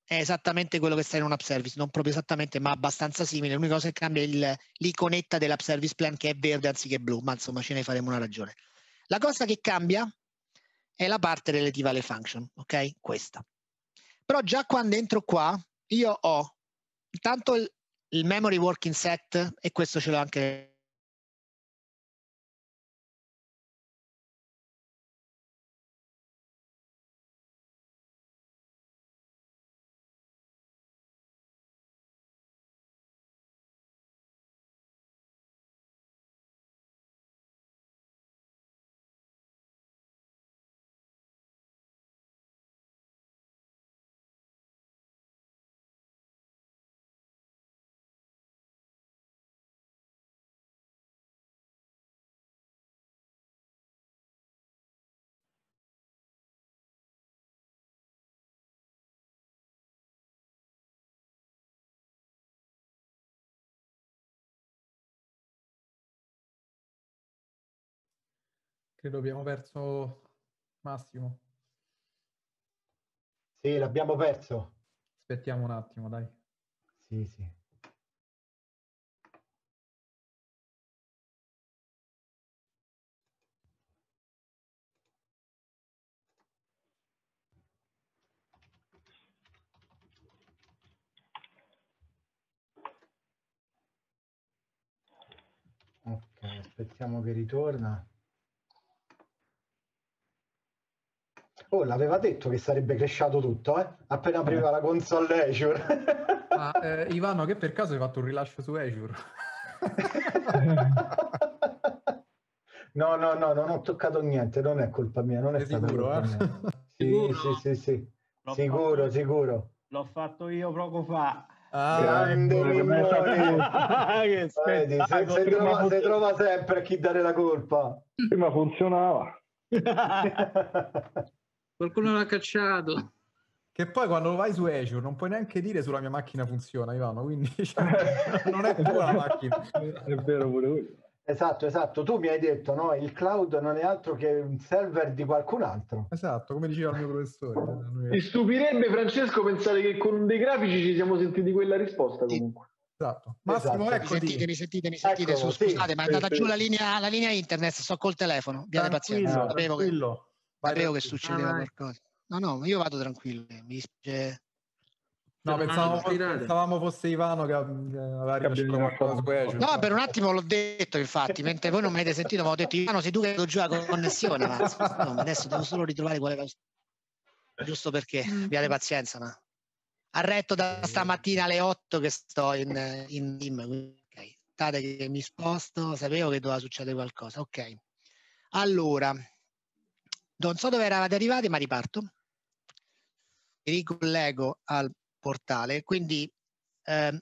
è esattamente quello che sta in un app service, non proprio esattamente, ma abbastanza simile. L'unica cosa che cambia è l'iconetta dell'app service plan che è verde anziché blu, ma insomma ce ne faremo una ragione. La cosa che cambia è la parte relativa alle function, ok? Questa. Però già quando entro qua io ho intanto il, il memory working set e questo ce l'ho anche credo abbiamo perso Massimo. Sì, l'abbiamo perso. Aspettiamo un attimo, dai. Sì, sì. Ok, aspettiamo che ritorna. Oh, l'aveva detto che sarebbe cresciato tutto, eh? Appena apriva eh. la console Azure. Ma eh, Ivano, che per caso hai fatto un rilascio su Azure? no, no, no, non ho toccato niente, non è colpa mia, non è, è stata sicuro, colpa eh? mia. Sì, sì, sì, sì. L'ho sicuro, fatto, sicuro. L'ho fatto io poco fa. Ah, Grande se, se, trova, se trova sempre a chi dare la colpa. Prima funzionava. Qualcuno l'ha cacciato. Che poi quando vai su Azure non puoi neanche dire sulla mia macchina funziona, Ivano, quindi cioè, non è tua la macchina. È vero pure lui. Esatto, esatto. Tu mi hai detto, no, il cloud non è altro che un server di qualcun altro. Esatto, come diceva il mio professore. Ti eh, stupirebbe, Francesco, pensare che con dei grafici ci siamo sentiti quella risposta comunque. Esatto. Massimo, esatto. Ecco sentitemi, sentitemi, sentite, ecco, su, sì, ma è andata sì, giù sì. La, linea, la linea, internet, sto col telefono, abbiate pazienza, sapevo che... Tranquillo. Sapevo che succedeva eh. qualcosa. No, no, io vado tranquillo. Mi dispiace. No, cioè, pensavo, pensavamo fosse Ivano che eh, aveva rilasciato qualcosa. No, per un attimo l'ho detto, infatti, mentre voi non mi avete sentito, ma ho detto Ivano, sei tu che giù la connessione, ma adesso devo solo ritrovare quale cosa. Giusto perché mm. abbiate pazienza, ma arretto da stamattina alle 8 che sto in, in team, ok, state che mi sposto, sapevo che doveva succedere qualcosa, ok. Allora, non so dove eravate arrivati, ma riparto. Mi ricollego al portale. Quindi, ehm,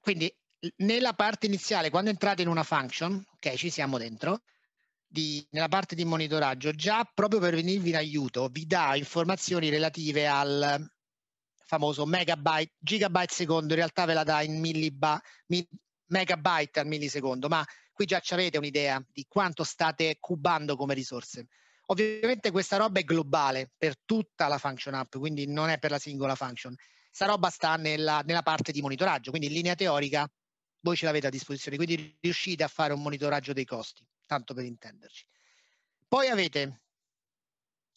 quindi nella parte iniziale, quando entrate in una function, ok, ci siamo dentro, di, nella parte di monitoraggio, già proprio per venirvi in aiuto, vi dà informazioni relative al famoso megabyte, gigabyte secondo, in realtà ve la dà in milliba, mi, megabyte al millisecondo, ma qui già ci avete un'idea di quanto state cubando come risorse. Ovviamente questa roba è globale per tutta la function app, quindi non è per la singola function. Sta roba sta nella, nella parte di monitoraggio, quindi in linea teorica voi ce l'avete a disposizione, quindi riuscite a fare un monitoraggio dei costi, tanto per intenderci. Poi avete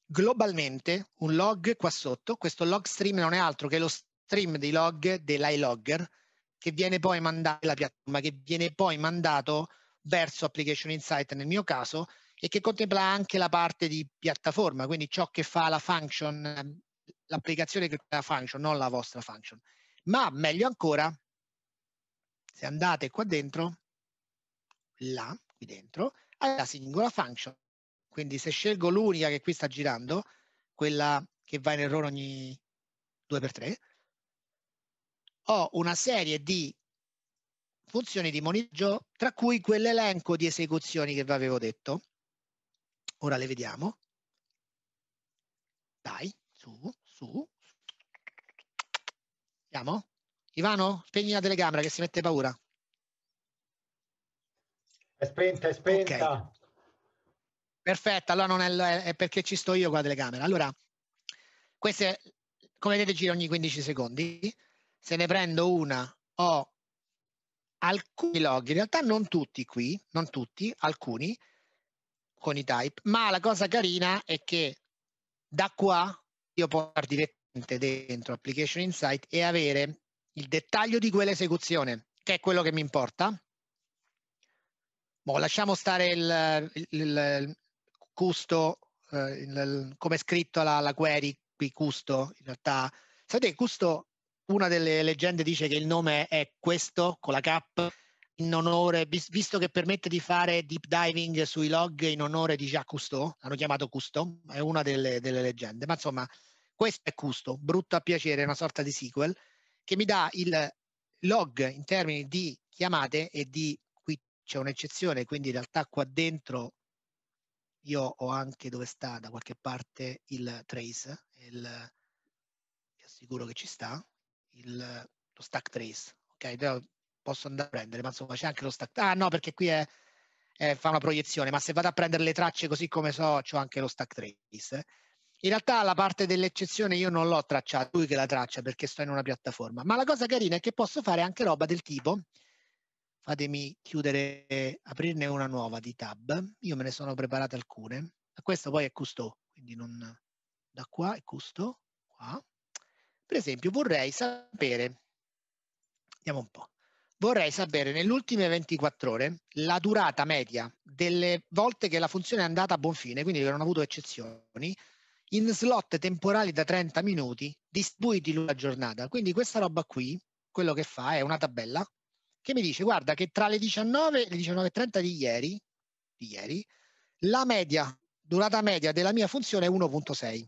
globalmente un log qua sotto, questo log stream non è altro che lo stream dei log dell'iLogger che viene poi mandato alla piattaforma, che viene poi mandato verso Application Insight nel mio caso e che contempla anche la parte di piattaforma, quindi ciò che fa la function, l'applicazione che fa la function, non la vostra function. Ma meglio ancora, se andate qua dentro, là, qui dentro, alla singola function. Quindi se scelgo l'unica che qui sta girando, quella che va in errore ogni 2x3, ho una serie di funzioni di monitoraggio, tra cui quell'elenco di esecuzioni che vi avevo detto. Ora le vediamo. Dai, su, su. Andiamo? Ivano, spegni la telecamera che si mette paura. È spenta, è spenta. Okay. Perfetto, allora non è, è perché ci sto io con la telecamera. Allora, queste, come vedete, giro ogni 15 secondi. Se ne prendo una, ho alcuni log, in realtà non tutti qui, non tutti, alcuni con i type, ma la cosa carina è che da qua io posso andare direttamente dentro Application Insight e avere il dettaglio di quell'esecuzione, che è quello che mi importa. Boh, lasciamo stare il, il, il custo, eh, come è scritto la, la query qui custo, in realtà, sapete che custo una delle leggende dice che il nome è questo, con la K, in onore, visto che permette di fare deep diving sui log in onore di Jacques Cousteau, l'hanno chiamato Cousteau, è una delle, delle leggende, ma insomma questo è Cousteau, brutto a piacere, una sorta di sequel, che mi dà il log in termini di chiamate e di, qui c'è un'eccezione, quindi in realtà qua dentro io ho anche dove sta da qualche parte il trace, il, vi assicuro che ci sta, il, lo stack trace, ok? Posso andare a prendere, ma insomma c'è anche lo stack. Ah no, perché qui è, è, fa una proiezione, ma se vado a prendere le tracce così come so, c'ho anche lo stack trace. In realtà la parte dell'eccezione io non l'ho tracciata, lui che la traccia perché sto in una piattaforma. Ma la cosa carina è che posso fare anche roba del tipo, fatemi chiudere, aprirne una nuova di tab. Io me ne sono preparate alcune. Questo poi è custo, quindi non da qua è custo, qua. Per esempio, vorrei sapere, vediamo un po', vorrei sapere nelle ultime 24 ore la durata media delle volte che la funzione è andata a buon fine, quindi che non ha avuto eccezioni, in slot temporali da 30 minuti distribuiti lungo giornata. Quindi questa roba qui, quello che fa è una tabella che mi dice, guarda che tra le 19 e le 19.30 di ieri, di ieri, la media, durata media della mia funzione è 1.6.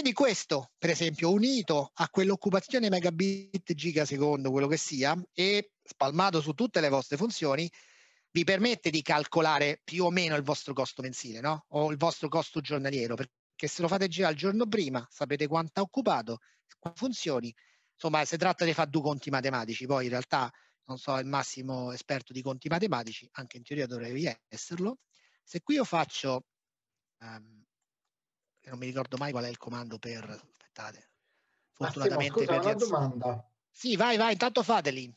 Quindi questo, per esempio, unito a quell'occupazione megabit gigasecondo, quello che sia, e spalmato su tutte le vostre funzioni, vi permette di calcolare più o meno il vostro costo mensile, no? O il vostro costo giornaliero, perché se lo fate già il giorno prima, sapete quanto ha occupato, quante funzioni. Insomma, se tratta di fare due conti matematici, poi in realtà non so il massimo esperto di conti matematici, anche in teoria dovrei esserlo. Se qui io faccio um, che non mi ricordo mai qual è il comando per... Aspettate. Fortunatamente... Massimo, scusa, per una domanda. Sì, vai, vai, intanto fateli.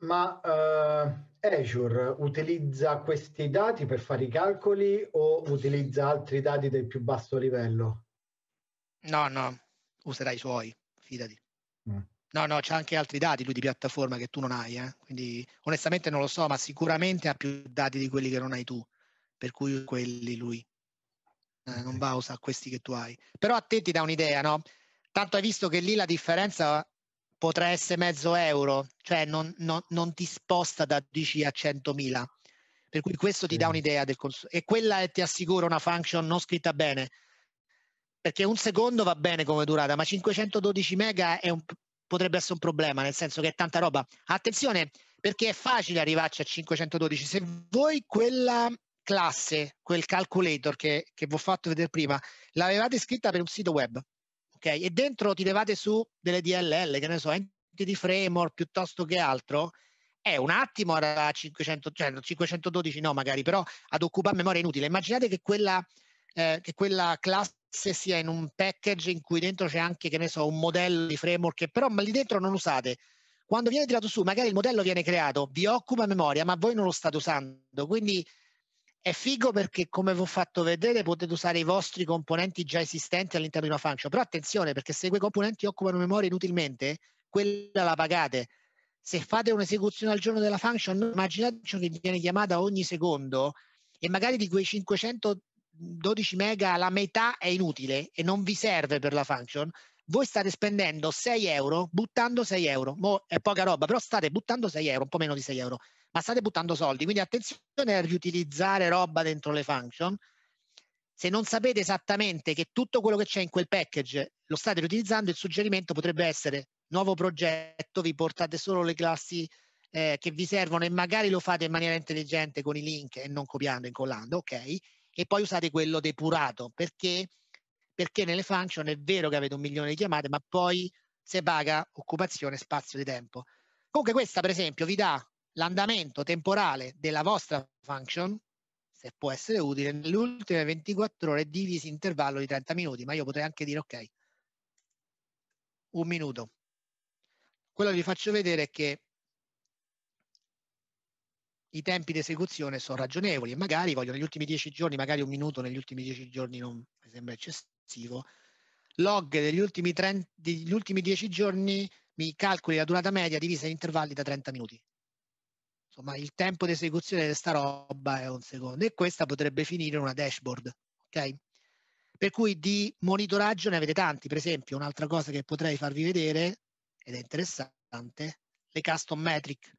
Ma uh, Azure utilizza questi dati per fare i calcoli o utilizza altri dati del più basso livello? No, no, userà i suoi, fidati. Mm. No, no, c'è anche altri dati lui di piattaforma che tu non hai, eh? quindi onestamente non lo so, ma sicuramente ha più dati di quelli che non hai tu, per cui quelli lui. Eh, non va a usare questi che tu hai. Però a te ti dà un'idea, no? Tanto hai visto che lì la differenza potrà essere mezzo euro, cioè non, non, non ti sposta da 10 a 100.000. Per cui questo ti dà un'idea del consumo. E quella è, eh, ti assicuro una function non scritta bene, perché un secondo va bene come durata, ma 512 mega un, potrebbe essere un problema, nel senso che è tanta roba. Attenzione, perché è facile arrivarci a 512. Se voi quella classe, quel calculator che, che vi ho fatto vedere prima, l'avevate scritta per un sito web, ok? E dentro tirevate su delle DLL, che ne so, enti di framework piuttosto che altro, è eh, un attimo era 500, cioè 512 no magari, però ad occupare memoria inutile. Immaginate che quella, eh, che quella classe sia in un package in cui dentro c'è anche, che ne so, un modello di framework che però ma lì dentro non usate. Quando viene tirato su, magari il modello viene creato, vi occupa memoria, ma voi non lo state usando. Quindi è figo perché, come vi ho fatto vedere, potete usare i vostri componenti già esistenti all'interno di una function. Però attenzione, perché se quei componenti occupano memoria inutilmente, quella la pagate. Se fate un'esecuzione al giorno della function, immaginate che viene chiamata ogni secondo e magari di quei 512 mega la metà è inutile e non vi serve per la function, voi state spendendo 6 euro buttando 6 euro. Mo è poca roba, però state buttando 6 euro, un po' meno di 6 euro ma state buttando soldi. Quindi attenzione a riutilizzare roba dentro le function. Se non sapete esattamente che tutto quello che c'è in quel package lo state riutilizzando, il suggerimento potrebbe essere nuovo progetto, vi portate solo le classi eh, che vi servono e magari lo fate in maniera intelligente con i link e non copiando e incollando, ok? E poi usate quello depurato, perché? Perché nelle function è vero che avete un milione di chiamate, ma poi se paga occupazione, spazio di tempo. Comunque questa per esempio vi dà l'andamento temporale della vostra function, se può essere utile, nelle ultime 24 ore divisi intervallo di 30 minuti, ma io potrei anche dire ok, un minuto. Quello che vi faccio vedere è che i tempi di esecuzione sono ragionevoli e magari voglio negli ultimi 10 giorni, magari un minuto negli ultimi 10 giorni non mi sembra eccessivo, log degli ultimi, 30, 10 giorni mi calcoli la durata media divisa in intervalli da 30 minuti insomma il tempo di esecuzione di sta roba è un secondo e questa potrebbe finire in una dashboard, ok? Per cui di monitoraggio ne avete tanti, per esempio un'altra cosa che potrei farvi vedere ed è interessante, le custom metric.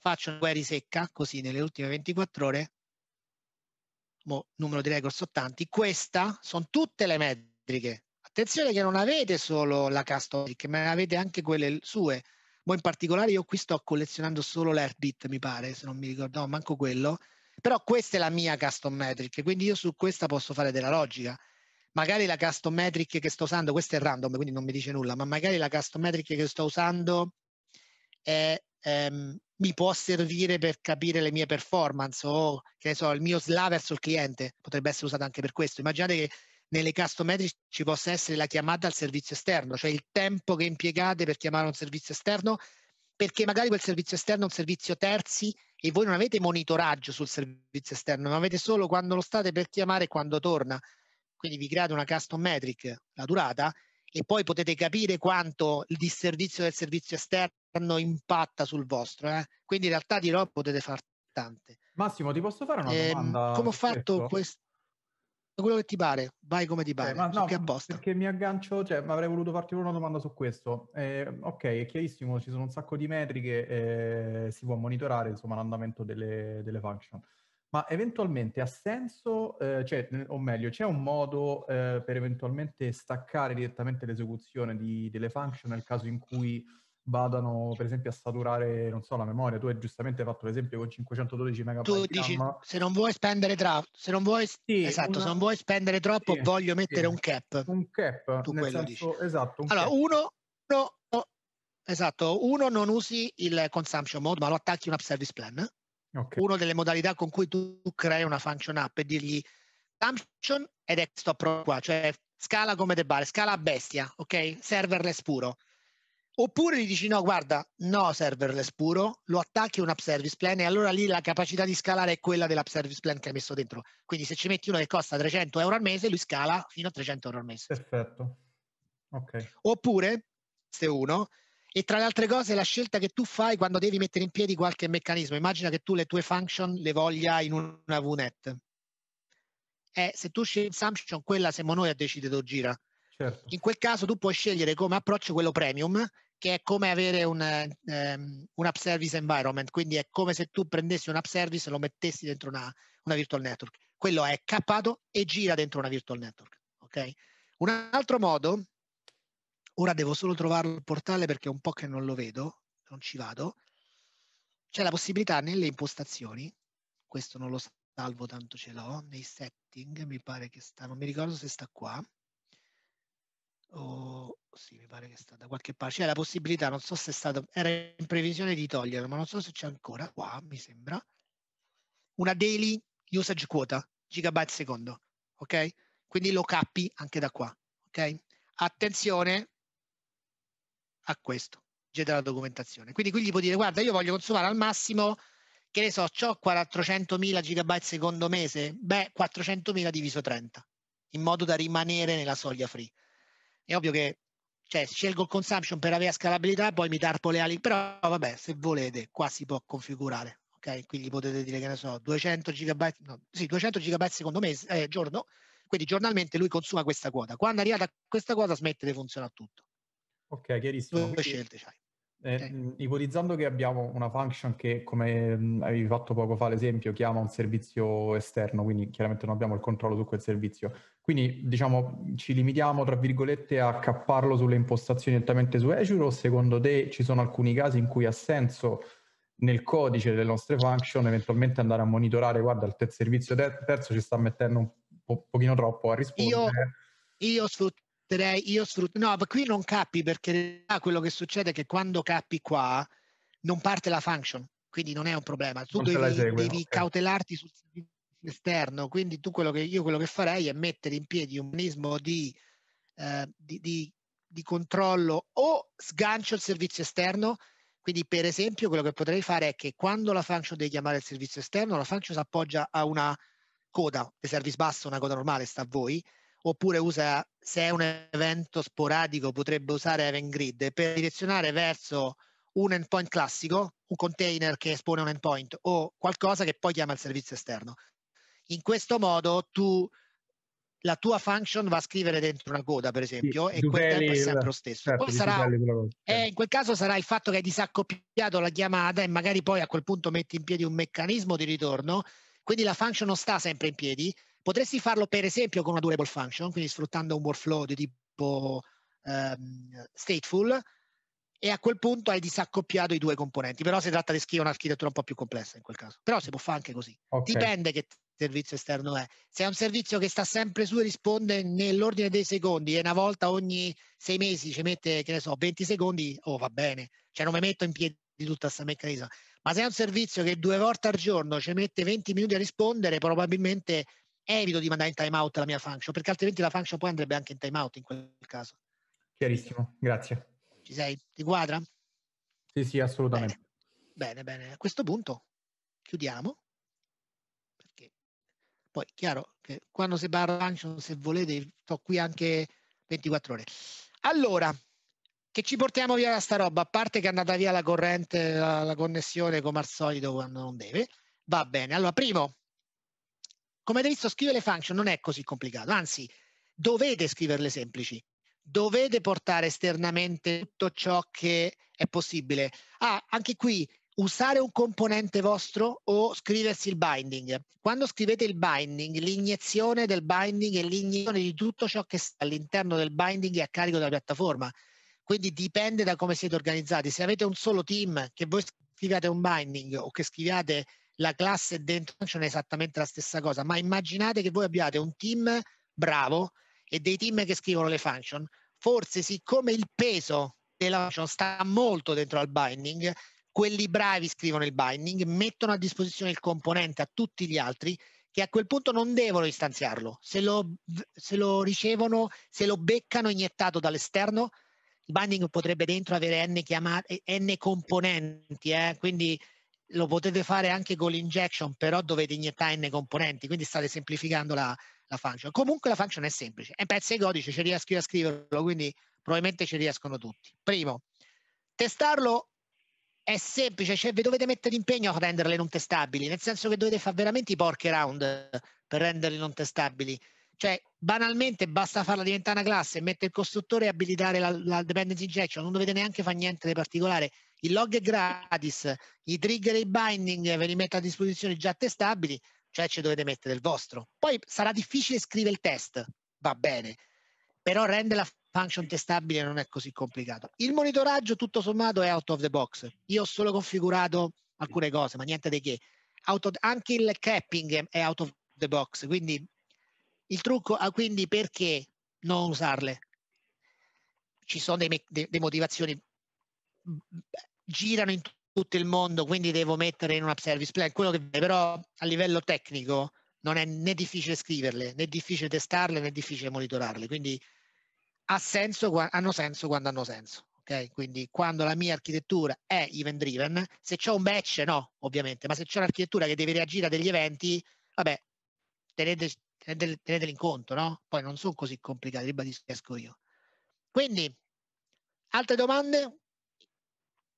Faccio una query secca, così nelle ultime 24 ore, mo, numero di record sono tanti, questa sono tutte le metriche. Attenzione che non avete solo la custom metric, ma avete anche quelle sue, Mo in particolare io qui sto collezionando solo l'Airbit, mi pare, se non mi ricordo, no, manco quello. Però questa è la mia custom metric, quindi io su questa posso fare della logica. Magari la custom metric che sto usando, questa è random, quindi non mi dice nulla, ma magari la custom metric che sto usando è, ehm, mi può servire per capire le mie performance o che ne so, il mio SLA verso il cliente potrebbe essere usato anche per questo. Immaginate che nelle custom metrics ci possa essere la chiamata al servizio esterno, cioè il tempo che impiegate per chiamare un servizio esterno, perché magari quel servizio esterno è un servizio terzi e voi non avete monitoraggio sul servizio esterno, ma avete solo quando lo state per chiamare e quando torna. Quindi vi create una custom metric, la durata, e poi potete capire quanto il disservizio del servizio esterno impatta sul vostro. Eh? Quindi in realtà di roba potete fare tante. Massimo, ti posso fare una ehm, domanda? Eh, come ho fatto questo? quello che ti pare, vai come ti eh, pare. Eh, ma no, apposta. perché mi aggancio, cioè, ma avrei voluto farti una domanda su questo. Eh, ok, è chiarissimo, ci sono un sacco di metriche, eh, si può monitorare insomma, l'andamento delle, delle function. Ma eventualmente ha senso, eh, cioè, o meglio, c'è un modo eh, per eventualmente staccare direttamente l'esecuzione di, delle function nel caso in cui vadano per esempio a saturare non so, la memoria. Tu hai giustamente fatto l'esempio con 512 megabyte. Tu dici, se non vuoi spendere troppo, se non vuoi, sì, esatto, una... se non vuoi spendere troppo, sì, voglio mettere sì. un cap. Un cap, tu quello senso, dici. Esatto, un allora, cap. uno, uno Esatto, uno non usi il consumption mode, ma lo attacchi un app service plan. Okay. Una delle modalità con cui tu crei una function app e dirgli consumption ed è stop qua, cioè scala come te scala bestia, ok? Serverless puro. Oppure gli dici no, guarda, no serverless puro, lo attacchi a un app service plan e allora lì la capacità di scalare è quella dell'app service plan che hai messo dentro. Quindi se ci metti uno che costa 300 euro al mese, lui scala fino a 300 euro al mese. Perfetto. Ok. Oppure, se uno, e tra le altre cose la scelta che tu fai quando devi mettere in piedi qualche meccanismo. Immagina che tu le tue function le voglia in una VNet. Eh, se tu scegli Samsung, quella siamo noi a decidere dove gira. Certo. In quel caso tu puoi scegliere come approccio quello premium che è come avere un, ehm, un app service environment, quindi è come se tu prendessi un app service e lo mettessi dentro una, una virtual network. Quello è cappato e gira dentro una virtual network. Okay? Un altro modo, ora devo solo trovare il portale perché è un po' che non lo vedo, non ci vado, c'è la possibilità nelle impostazioni, questo non lo salvo tanto ce l'ho, nei setting mi pare che sta, non mi ricordo se sta qua, o oh, sì, mi pare che sta da qualche parte. C'è la possibilità, non so se è stato, era in previsione di toglierlo, ma non so se c'è ancora qua, mi sembra, una daily usage quota, gigabyte secondo, ok? Quindi lo capi anche da qua, ok? Attenzione a questo, getta la documentazione. Quindi qui gli può dire, guarda, io voglio consumare al massimo, che ne so, ho 400.000 gigabyte secondo mese, beh, 400.000 diviso 30, in modo da rimanere nella soglia free è ovvio che cioè, scelgo il consumption per avere scalabilità, poi mi tarpo le ali, però vabbè, se volete, qua si può configurare. ok? Quindi potete dire che ne so, 200 GB, no, sì, 200 GB secondo me eh, giorno, quindi giornalmente lui consuma questa quota. Quando arriva a questa quota smette di funzionare tutto. Ok, chiarissimo. Due quindi, scelte c'hai. Eh, mm, Ipotizzando che abbiamo una function che, come mm, avevi fatto poco fa l'esempio, chiama un servizio esterno, quindi chiaramente non abbiamo il controllo su quel servizio. Quindi, diciamo, ci limitiamo, tra virgolette, a capparlo sulle impostazioni direttamente su Azure o secondo te ci sono alcuni casi in cui ha senso nel codice delle nostre function eventualmente andare a monitorare, guarda, il servizio terzo ci sta mettendo un po- pochino troppo a rispondere? Io, io sfrutto sfrutterei, io sfrutto, no, ma qui non capi perché quello che succede è che quando capi qua non parte la function, quindi non è un problema, tu devi, segui, devi okay. cautelarti sul servizio esterno, quindi tu quello che, io quello che farei è mettere in piedi un meccanismo di, eh, di, di, di controllo o sgancio il servizio esterno, quindi, per esempio, quello che potrei fare è che quando la function deve chiamare il servizio esterno, la function si appoggia a una coda, il service bus, una coda normale, sta a voi, oppure usa, se è un evento sporadico, potrebbe usare Event Grid per direzionare verso un endpoint classico, un container che espone un endpoint o qualcosa che poi chiama il servizio esterno. In questo modo tu la tua function va a scrivere dentro una coda, per esempio, sì, e quel tempo è sempre lo stesso. Certo, sarà, eh, certo. in quel caso sarà il fatto che hai disaccoppiato la chiamata e magari poi a quel punto metti in piedi un meccanismo di ritorno, quindi la function non sta sempre in piedi, Potresti farlo per esempio con una durable function, quindi sfruttando un workflow di tipo um, stateful e a quel punto hai disaccoppiato i due componenti, però si tratta di scrivere un'architettura un po' più complessa in quel caso, però si può fare anche così. Okay. Dipende che servizio esterno è. Se è un servizio che sta sempre su e risponde nell'ordine dei secondi e una volta ogni sei mesi ci mette, che ne so, 20 secondi, oh va bene, cioè non mi metto in piedi tutta questa meccanismo. Ma se è un servizio che due volte al giorno ci mette 20 minuti a rispondere, probabilmente evito di mandare in time out la mia function, perché altrimenti la function poi andrebbe anche in time out in quel caso. Chiarissimo, grazie. Ci sei? Ti quadra? Sì, sì, assolutamente. Bene, bene. bene. A questo punto chiudiamo, perché poi chiaro che quando si barra function, se volete, sto qui anche 24 ore. Allora, che ci portiamo via da sta roba? A parte che è andata via la corrente, la, la connessione come al solito quando non deve. Va bene, allora primo, come avete visto, scrivere le function non è così complicato, anzi, dovete scriverle semplici. Dovete portare esternamente tutto ciò che è possibile. Ah, anche qui usare un componente vostro o scriversi il binding. Quando scrivete il binding, l'iniezione del binding e l'iniezione di tutto ciò che sta all'interno del binding è a carico della piattaforma. Quindi dipende da come siete organizzati. Se avete un solo team che voi scriviate un binding o che scriviate la classe dentro non è esattamente la stessa cosa, ma immaginate che voi abbiate un team bravo e dei team che scrivono le function, forse siccome il peso della function sta molto dentro al binding, quelli bravi scrivono il binding, mettono a disposizione il componente a tutti gli altri che a quel punto non devono istanziarlo, se lo, se lo ricevono, se lo beccano iniettato dall'esterno, il binding potrebbe dentro avere n, chiamate, n componenti, eh? quindi lo potete fare anche con l'injection, però dovete iniettare n componenti, quindi state semplificando la, la function. Comunque la function è semplice, è un pezzo di codice, ci riesco io a scriverlo, quindi probabilmente ci riescono tutti. Primo, testarlo è semplice, cioè vi dovete mettere impegno a renderle non testabili, nel senso che dovete fare veramente i workaround per renderle non testabili. Cioè, banalmente basta farla diventare una classe, mettere il costruttore e abilitare la, la dependency injection, non dovete neanche fare niente di particolare il log è gratis, i trigger e i binding ve li metto a disposizione già testabili, cioè ci dovete mettere il vostro. Poi sarà difficile scrivere il test, va bene, però rende la function testabile non è così complicato. Il monitoraggio tutto sommato è out of the box. Io ho solo configurato alcune cose, ma niente di che. Of, anche il capping è out of the box, quindi il trucco, ah, quindi perché non usarle? Ci sono delle motivazioni mm, girano in tutto il mondo, quindi devo mettere in una service plan, quello che però a livello tecnico non è né difficile scriverle, né difficile testarle, né difficile monitorarle, quindi ha senso, hanno senso quando hanno senso. Okay? Quindi quando la mia architettura è event driven, se c'è un batch no, ovviamente, ma se c'è un'architettura che deve reagire a degli eventi, vabbè, tenete, tenete, teneteli in conto, no? Poi non sono così complicati, ribadisco io. Quindi, altre domande?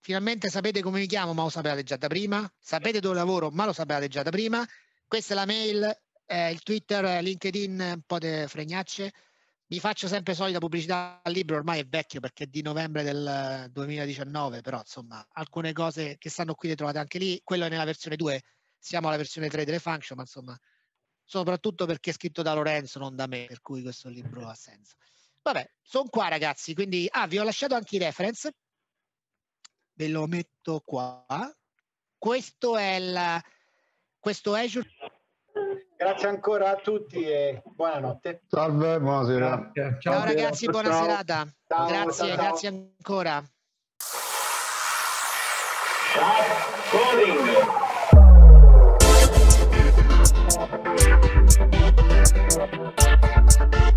Finalmente sapete come mi chiamo, ma lo sapevate già da prima. Sapete dove lavoro, ma lo sapevate già da prima. Questa è la mail, eh, il Twitter, LinkedIn, un po' di fregnacce. Mi faccio sempre solita pubblicità al libro, ormai è vecchio perché è di novembre del 2019, però insomma alcune cose che stanno qui le trovate anche lì. Quello è nella versione 2, siamo alla versione 3 delle function, ma insomma soprattutto perché è scritto da Lorenzo, non da me, per cui questo libro ha senso. Vabbè, sono qua ragazzi, quindi ah, vi ho lasciato anche i reference ve lo metto qua. Questo è il questo Azure. Grazie ancora a tutti e buonanotte. Salve, buonasera. Ciao, ciao ragazzi, buona ciao. serata. Ciao, grazie, grazie ancora. Stop